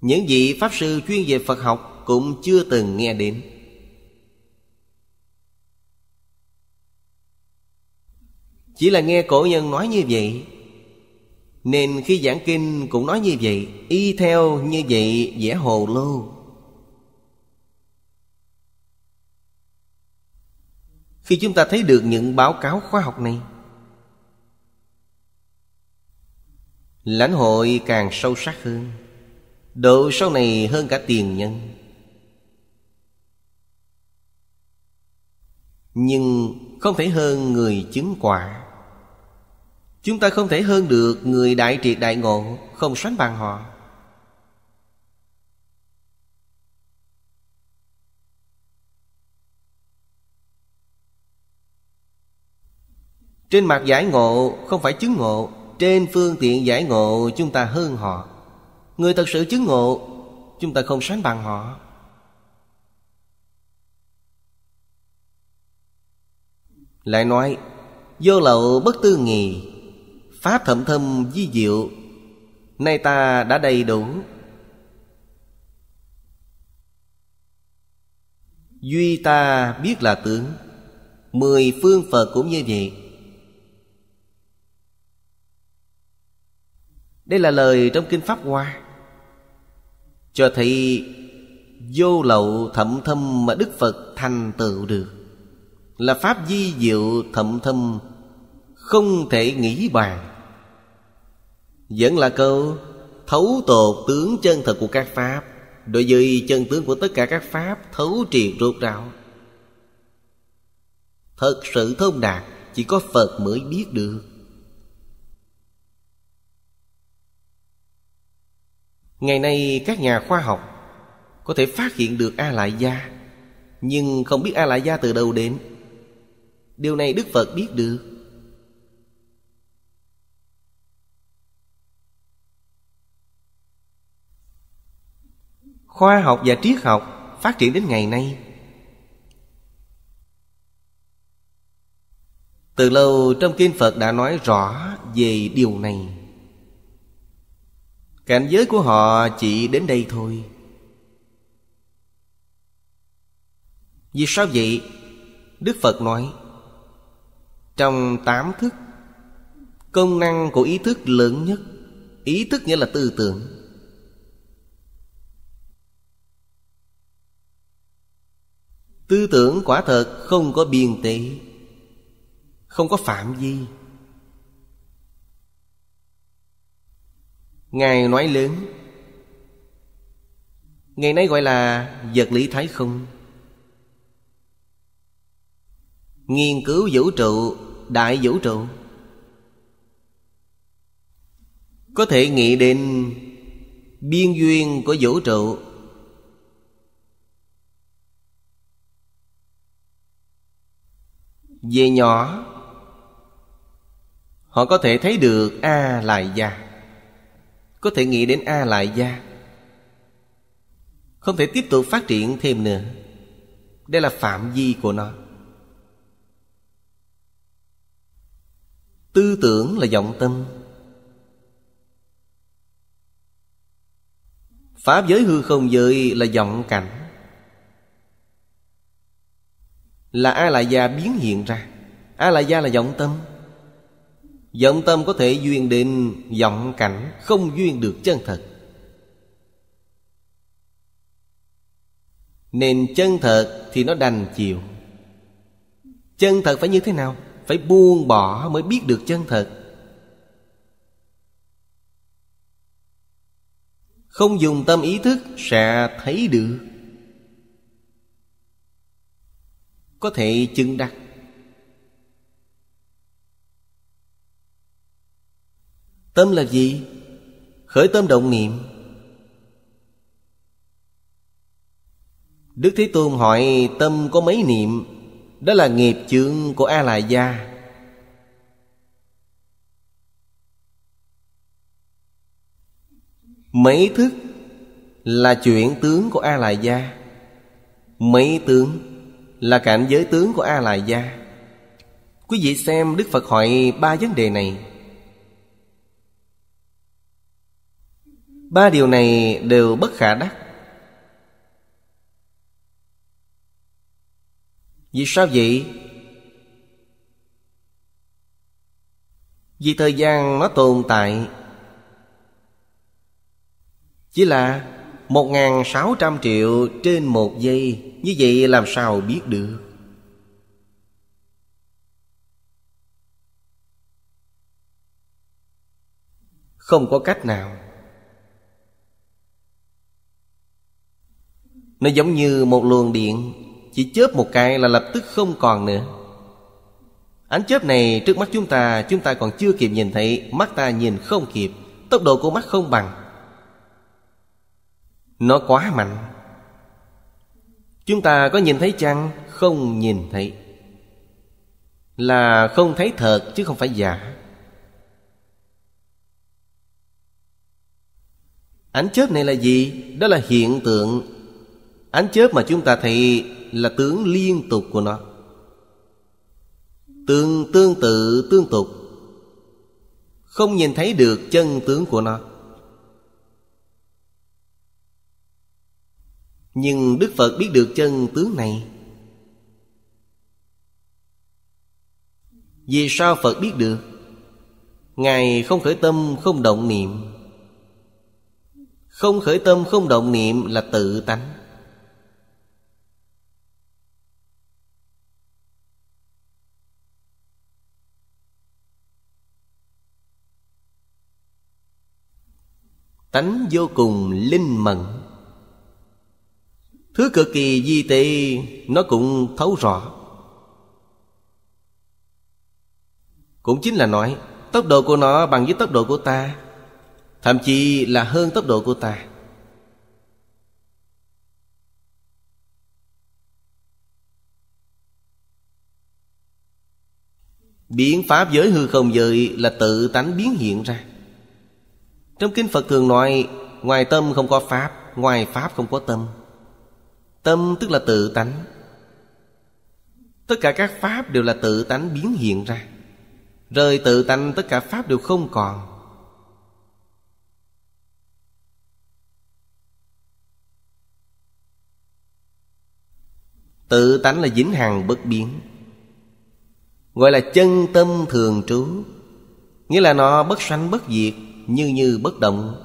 Những vị Pháp sư chuyên về Phật học cũng chưa từng nghe đến Chỉ là nghe cổ nhân nói như vậy Nên khi giảng kinh cũng nói như vậy Y theo như vậy vẽ hồ lô Khi chúng ta thấy được những báo cáo khoa học này lãnh hội càng sâu sắc hơn độ sau này hơn cả tiền nhân nhưng không thể hơn người chứng quả chúng ta không thể hơn được người đại triệt đại ngộ không sánh bằng họ trên mặt giải ngộ không phải chứng ngộ trên phương tiện giải ngộ chúng ta hơn họ người thật sự chứng ngộ chúng ta không sánh bằng họ lại nói vô lậu bất tư nghì pháp thậm thâm di diệu nay ta đã đầy đủ duy ta biết là tướng mười phương phật cũng như vậy Đây là lời trong Kinh Pháp Hoa Cho thấy vô lậu thậm thâm mà Đức Phật thành tựu được Là Pháp di diệu thậm thâm Không thể nghĩ bàn Vẫn là câu Thấu tột tướng chân thật của các Pháp Đối với chân tướng của tất cả các Pháp Thấu triệt rốt ráo Thật sự thông đạt Chỉ có Phật mới biết được ngày nay các nhà khoa học có thể phát hiện được a lại gia nhưng không biết a lại gia từ đâu đến điều này đức phật biết được khoa học và triết học phát triển đến ngày nay từ lâu trong kinh phật đã nói rõ về điều này Cảnh giới của họ chỉ đến đây thôi Vì sao vậy? Đức Phật nói Trong tám thức Công năng của ý thức lớn nhất Ý thức nghĩa là tư tưởng Tư tưởng quả thật không có biên tế Không có phạm vi Ngài nói lớn Ngày nay gọi là vật lý thái không Nghiên cứu vũ trụ Đại vũ trụ Có thể nghĩ đến Biên duyên của vũ trụ Về nhỏ Họ có thể thấy được A à, là già có thể nghĩ đến a lại gia không thể tiếp tục phát triển thêm nữa đây là phạm vi của nó tư tưởng là vọng tâm pháp giới hư không giới là vọng cảnh là a la gia biến hiện ra a la gia là vọng tâm Vọng tâm có thể duyên đến vọng cảnh Không duyên được chân thật Nên chân thật thì nó đành chịu Chân thật phải như thế nào? Phải buông bỏ mới biết được chân thật Không dùng tâm ý thức sẽ thấy được Có thể chứng đắc Tâm là gì? Khởi tâm động niệm Đức Thế Tôn hỏi tâm có mấy niệm Đó là nghiệp chướng của A Lại Gia Mấy thức là chuyển tướng của A Lại Gia Mấy tướng là cảnh giới tướng của A Lại Gia Quý vị xem Đức Phật hỏi ba vấn đề này ba điều này đều bất khả đắc vì sao vậy vì thời gian nó tồn tại chỉ là một ngàn sáu trăm triệu trên một giây Như vậy làm sao biết được Không có cách nào Nó giống như một luồng điện Chỉ chớp một cái là lập tức không còn nữa Ánh chớp này trước mắt chúng ta Chúng ta còn chưa kịp nhìn thấy Mắt ta nhìn không kịp Tốc độ của mắt không bằng Nó quá mạnh Chúng ta có nhìn thấy chăng? Không nhìn thấy Là không thấy thật chứ không phải giả Ánh chớp này là gì? Đó là hiện tượng Ánh chớp mà chúng ta thấy là tướng liên tục của nó Tương tương tự tương tục Không nhìn thấy được chân tướng của nó Nhưng Đức Phật biết được chân tướng này Vì sao Phật biết được Ngài không khởi tâm không động niệm Không khởi tâm không động niệm là tự tánh tánh vô cùng linh mẫn thứ cực kỳ di tế nó cũng thấu rõ cũng chính là nói tốc độ của nó bằng với tốc độ của ta thậm chí là hơn tốc độ của ta biến pháp giới hư không giới là tự tánh biến hiện ra trong kinh Phật thường nói Ngoài tâm không có Pháp Ngoài Pháp không có tâm Tâm tức là tự tánh Tất cả các Pháp đều là tự tánh biến hiện ra Rời tự tánh tất cả Pháp đều không còn Tự tánh là dính hằng bất biến Gọi là chân tâm thường trú Nghĩa là nó bất sanh bất diệt như như bất động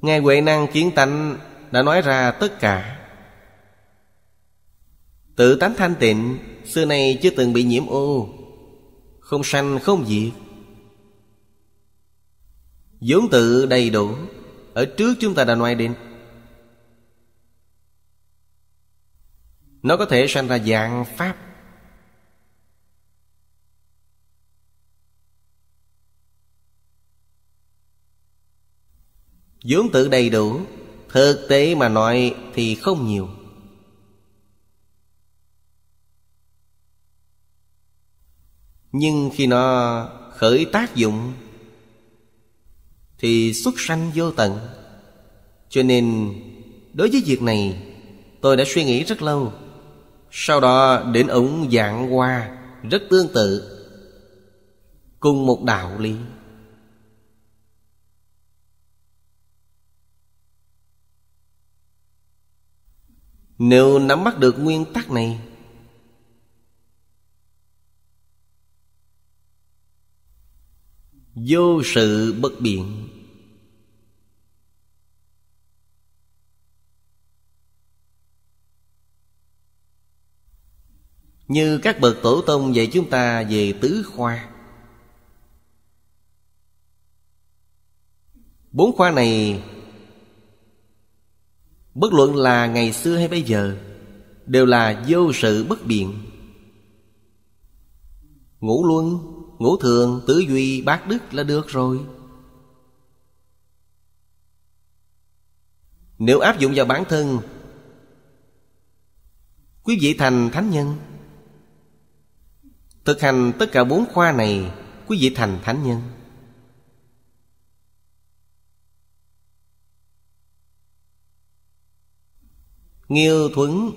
ngài huệ năng kiến tánh đã nói ra tất cả tự tánh thanh tịnh xưa nay chưa từng bị nhiễm ô không sanh không diệt vốn tự đầy đủ ở trước chúng ta đã nói đến nó có thể sanh ra dạng pháp Dưỡng tự đầy đủ Thực tế mà nói thì không nhiều Nhưng khi nó khởi tác dụng Thì xuất sanh vô tận Cho nên đối với việc này Tôi đã suy nghĩ rất lâu Sau đó đến ủng dạng hoa Rất tương tự Cùng một đạo lý nếu nắm bắt được nguyên tắc này vô sự bất biện như các bậc tổ tông dạy chúng ta về tứ khoa bốn khoa này bất luận là ngày xưa hay bây giờ đều là vô sự bất biện ngũ luân ngũ thường tứ duy bát đức là được rồi nếu áp dụng vào bản thân quý vị thành thánh nhân thực hành tất cả bốn khoa này quý vị thành thánh nhân Nghiêu Thuấn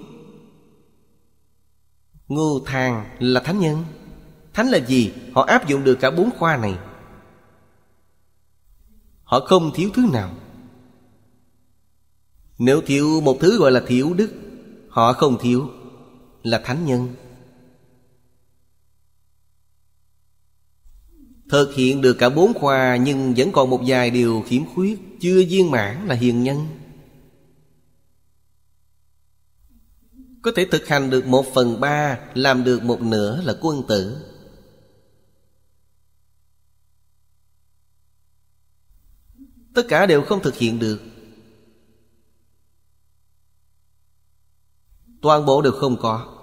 Ngô Thàng là thánh nhân Thánh là gì? Họ áp dụng được cả bốn khoa này Họ không thiếu thứ nào Nếu thiếu một thứ gọi là thiếu đức Họ không thiếu Là thánh nhân Thực hiện được cả bốn khoa Nhưng vẫn còn một vài điều khiếm khuyết Chưa viên mãn là hiền nhân có thể thực hành được một phần ba làm được một nửa là quân tử tất cả đều không thực hiện được toàn bộ đều không có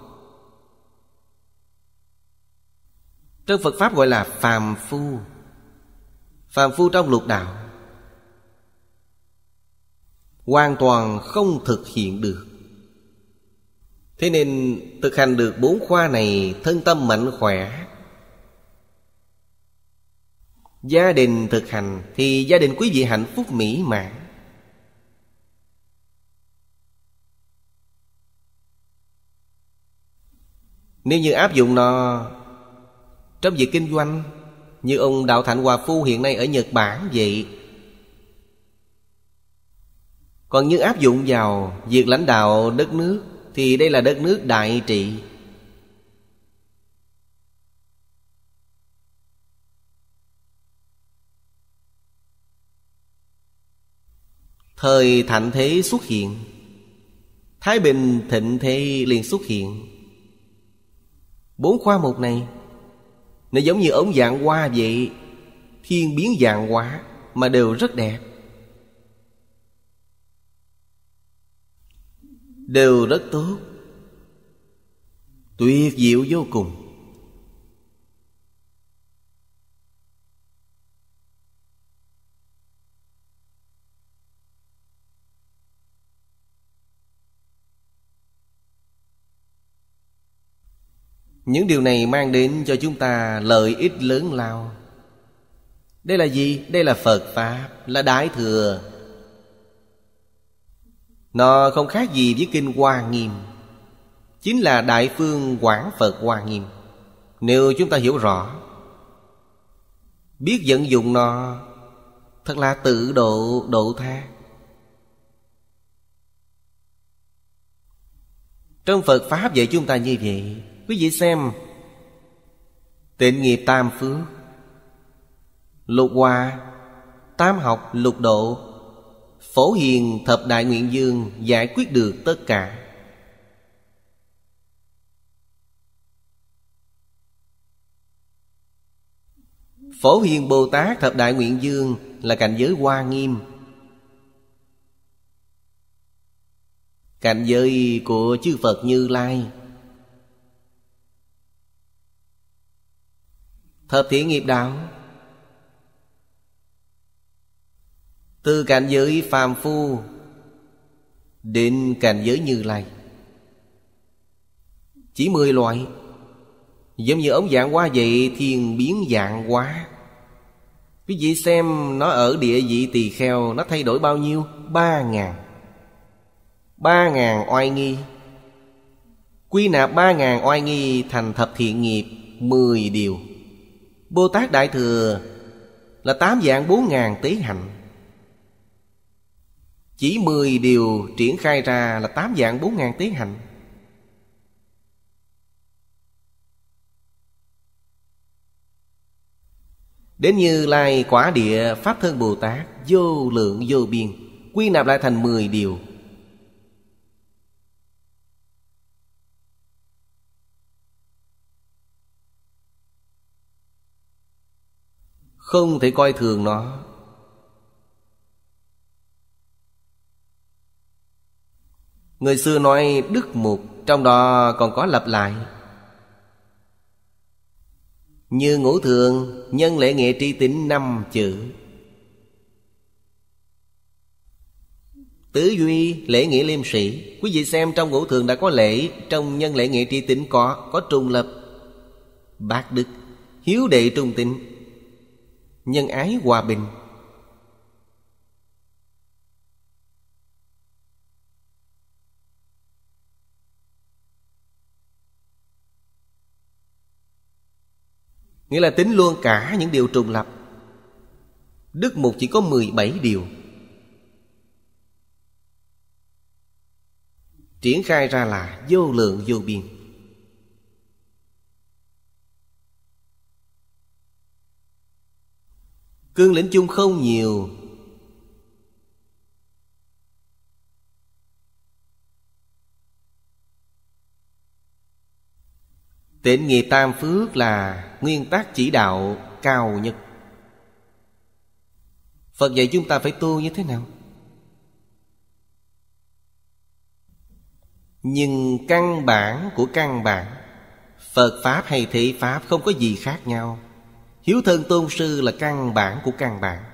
trong phật pháp gọi là phàm phu phàm phu trong lục đạo hoàn toàn không thực hiện được Thế nên thực hành được bốn khoa này Thân tâm mạnh khỏe Gia đình thực hành Thì gia đình quý vị hạnh phúc mỹ mãn Nếu như áp dụng nó Trong việc kinh doanh Như ông Đạo Thạnh Hòa Phu hiện nay ở Nhật Bản vậy Còn như áp dụng vào Việc lãnh đạo đất nước thì đây là đất nước đại trị thời thạnh thế xuất hiện thái bình thịnh thế liền xuất hiện bốn khoa mục này nó giống như ống dạng hoa vậy thiên biến dạng hóa mà đều rất đẹp đều rất tốt tuyệt diệu vô cùng những điều này mang đến cho chúng ta lợi ích lớn lao đây là gì đây là phật pháp là đại thừa nó không khác gì với kinh Hoa Nghiêm Chính là Đại Phương Quảng Phật Hoa Nghiêm Nếu chúng ta hiểu rõ Biết vận dụng nó Thật là tự độ độ tha Trong Phật Pháp dạy chúng ta như vậy Quý vị xem Tịnh nghiệp tam phước Lục hòa Tam học lục độ Phổ Hiền Thập Đại Nguyện Dương giải quyết được tất cả Phổ Hiền Bồ Tát Thập Đại Nguyện Dương là cảnh giới hoa nghiêm Cảnh giới của chư Phật Như Lai Thập Thiện Nghiệp Đạo từ cảnh giới phàm phu đến cảnh giới như lai chỉ mười loại giống như ống dạng hoa vậy thiên biến dạng hóa quý vị xem nó ở địa vị tỳ kheo nó thay đổi bao nhiêu ba ngàn ba ngàn oai nghi quy nạp ba ngàn oai nghi thành thập thiện nghiệp mười điều bồ tát đại thừa là tám dạng bốn ngàn tế hạnh chỉ 10 điều triển khai ra là 8 dạng 4 ngàn tiến hành Đến như lai quả địa Pháp thân Bồ Tát Vô lượng vô biên Quy nạp lại thành 10 điều Không thể coi thường nó Người xưa nói đức mục Trong đó còn có lặp lại Như ngũ thường Nhân lễ nghệ tri tính năm chữ Tứ duy lễ nghĩa liêm sĩ Quý vị xem trong ngũ thường đã có lễ Trong nhân lễ nghĩa tri tính có Có trùng lập Bác đức Hiếu đệ trung tính Nhân ái hòa bình Nghĩa là tính luôn cả những điều trùng lập Đức mục chỉ có 17 điều Triển khai ra là vô lượng vô biên Cương lĩnh chung không nhiều Tịnh nghiệp tam phước là nguyên tắc chỉ đạo cao nhất Phật dạy chúng ta phải tu như thế nào? Nhưng căn bản của căn bản Phật Pháp hay thị Pháp không có gì khác nhau Hiếu thân tôn sư là căn bản của căn bản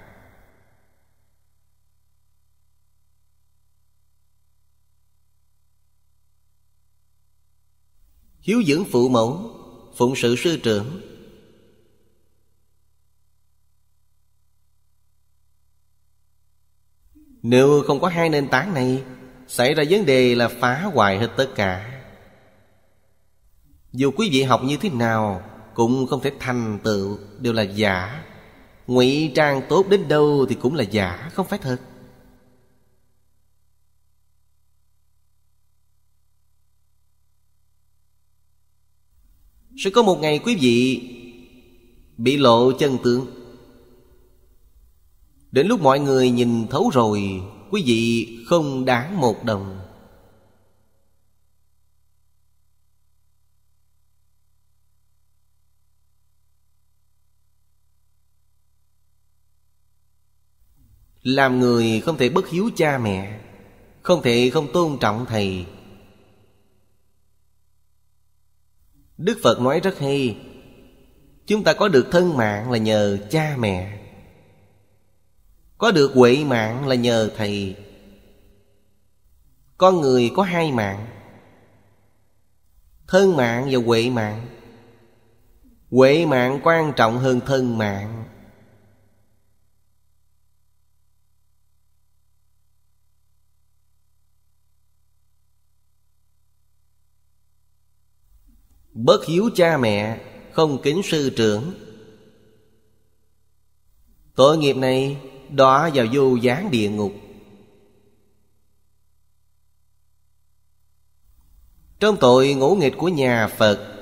hiếu dưỡng phụ mẫu phụng sự sư trưởng nếu không có hai nền tảng này xảy ra vấn đề là phá hoại hết tất cả dù quý vị học như thế nào cũng không thể thành tựu đều là giả ngụy trang tốt đến đâu thì cũng là giả không phải thật Sẽ có một ngày quý vị Bị lộ chân tướng Đến lúc mọi người nhìn thấu rồi Quý vị không đáng một đồng Làm người không thể bất hiếu cha mẹ Không thể không tôn trọng thầy đức phật nói rất hay chúng ta có được thân mạng là nhờ cha mẹ có được huệ mạng là nhờ thầy con người có hai mạng thân mạng và huệ mạng huệ mạng quan trọng hơn thân mạng Bất hiếu cha mẹ Không kính sư trưởng Tội nghiệp này Đọa vào vô gián địa ngục Trong tội ngũ nghịch của nhà Phật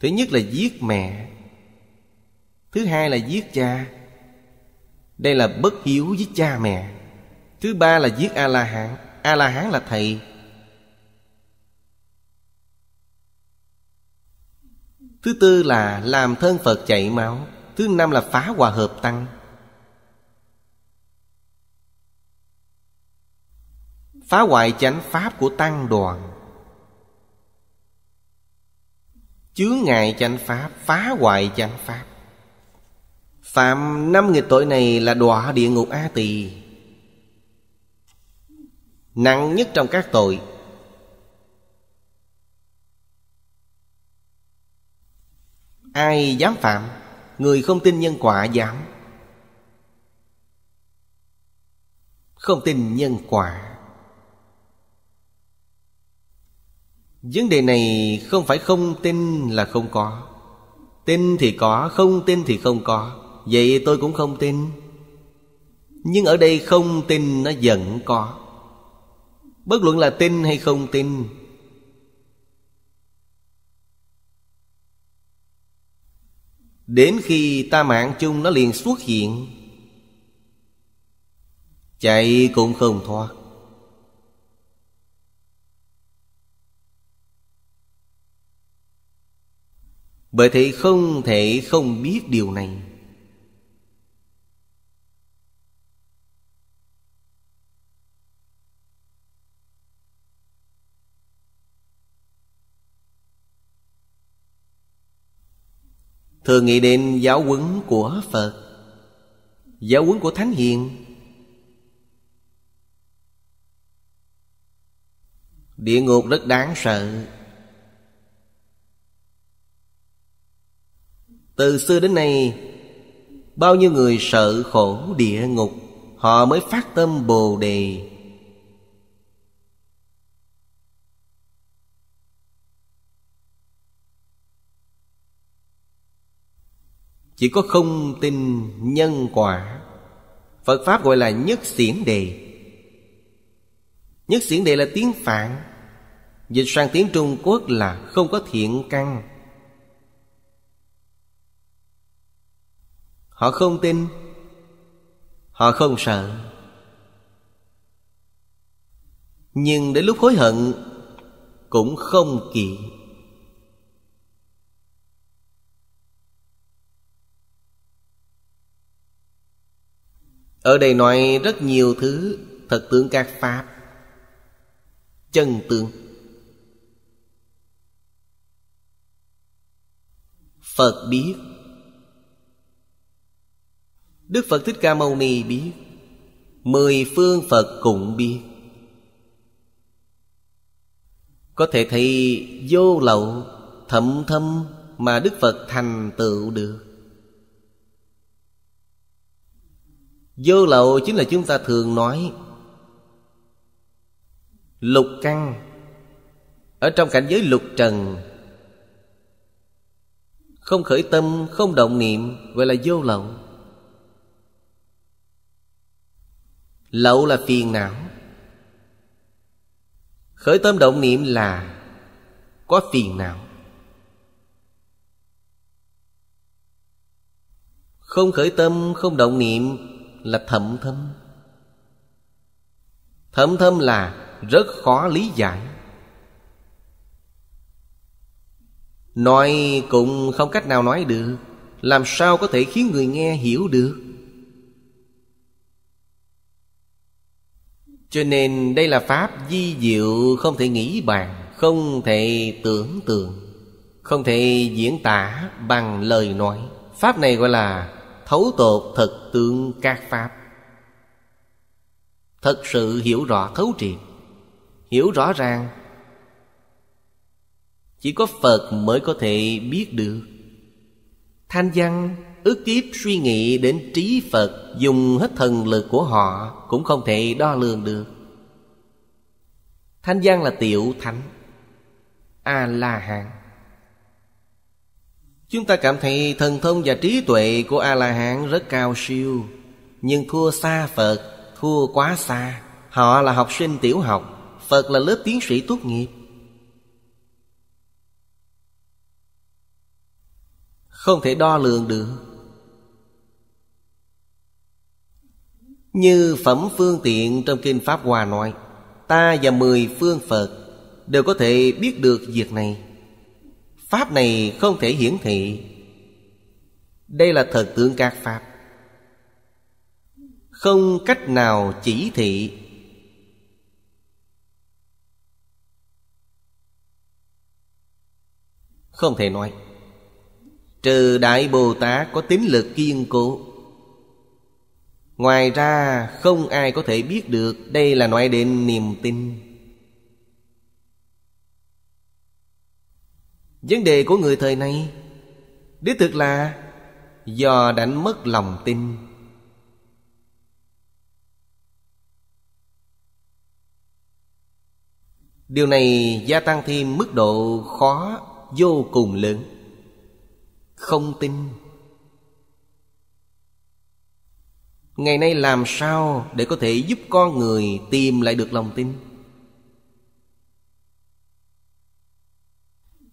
Thứ nhất là giết mẹ Thứ hai là giết cha Đây là bất hiếu với cha mẹ Thứ ba là giết A-la-hán a la hán là thầy thứ tư là làm thân phật chạy máu thứ năm là phá hòa hợp tăng phá hoại chánh pháp của tăng đoàn chướng ngại chánh pháp phá hoại chánh pháp phạm năm nghịch tội này là đọa địa ngục a tỳ nặng nhất trong các tội ai dám phạm người không tin nhân quả dám không tin nhân quả vấn đề này không phải không tin là không có tin thì có không tin thì không có vậy tôi cũng không tin nhưng ở đây không tin nó vẫn có Bất luận là tin hay không tin Đến khi ta mạng chung nó liền xuất hiện Chạy cũng không thoát Bởi thế không thể không biết điều này thường nghĩ đến giáo huấn của phật giáo huấn của thánh hiền địa ngục rất đáng sợ từ xưa đến nay bao nhiêu người sợ khổ địa ngục họ mới phát tâm bồ đề chỉ có không tin nhân quả phật pháp gọi là nhất xiển đề nhất xiển đề là tiếng phạn dịch sang tiếng trung quốc là không có thiện căn họ không tin họ không sợ nhưng đến lúc hối hận cũng không kịp Ở đây nói rất nhiều thứ Thật tướng các Pháp Chân tướng Phật biết Đức Phật Thích Ca Mâu Ni biết Mười phương Phật cũng biết Có thể thấy vô lậu Thậm thâm mà Đức Phật thành tựu được Vô lậu chính là chúng ta thường nói Lục căn Ở trong cảnh giới lục trần Không khởi tâm, không động niệm Gọi là vô lậu Lậu là phiền não Khởi tâm động niệm là Có phiền não Không khởi tâm, không động niệm là thậm thâm thậm thâm là rất khó lý giải nói cũng không cách nào nói được làm sao có thể khiến người nghe hiểu được cho nên đây là pháp di diệu không thể nghĩ bàn không thể tưởng tượng không thể diễn tả bằng lời nói pháp này gọi là thấu tột thật tướng các pháp thật sự hiểu rõ thấu triệt hiểu rõ ràng chỉ có phật mới có thể biết được thanh văn ước kiếp suy nghĩ đến trí phật dùng hết thần lực của họ cũng không thể đo lường được thanh văn là tiểu thánh a la hán Chúng ta cảm thấy thần thông và trí tuệ của A-la-hán rất cao siêu Nhưng thua xa Phật, thua quá xa Họ là học sinh tiểu học, Phật là lớp tiến sĩ tốt nghiệp Không thể đo lường được Như phẩm phương tiện trong Kinh Pháp Hòa nói Ta và mười phương Phật Đều có thể biết được việc này Pháp này không thể hiển thị Đây là thật tượng các Pháp Không cách nào chỉ thị Không thể nói Trừ Đại Bồ Tát có tính lực kiên cố Ngoài ra không ai có thể biết được Đây là nói đến niềm tin Vấn đề của người thời nay Đích thực là Do đánh mất lòng tin Điều này gia tăng thêm mức độ khó vô cùng lớn Không tin Ngày nay làm sao để có thể giúp con người tìm lại được lòng tin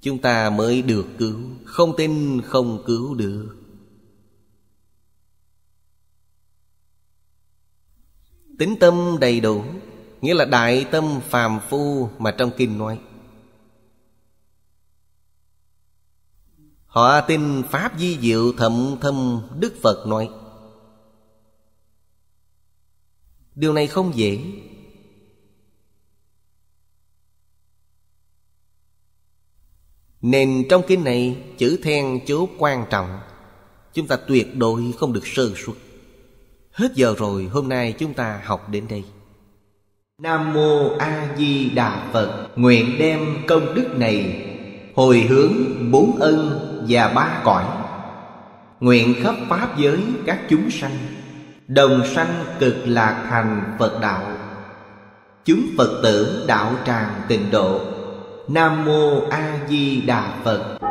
Chúng ta mới được cứu Không tin không cứu được Tính tâm đầy đủ Nghĩa là đại tâm phàm phu Mà trong kinh nói Họ tin Pháp di diệu thậm thâm Đức Phật nói Điều này không dễ Nên trong kinh này chữ then chốt quan trọng Chúng ta tuyệt đối không được sơ suất Hết giờ rồi hôm nay chúng ta học đến đây Nam Mô A Di Đà Phật Nguyện đem công đức này Hồi hướng bốn ân và ba cõi Nguyện khắp pháp giới các chúng sanh Đồng sanh cực lạc thành Phật đạo Chúng Phật tử đạo tràng tịnh độ Nam Mô A Di Đà Phật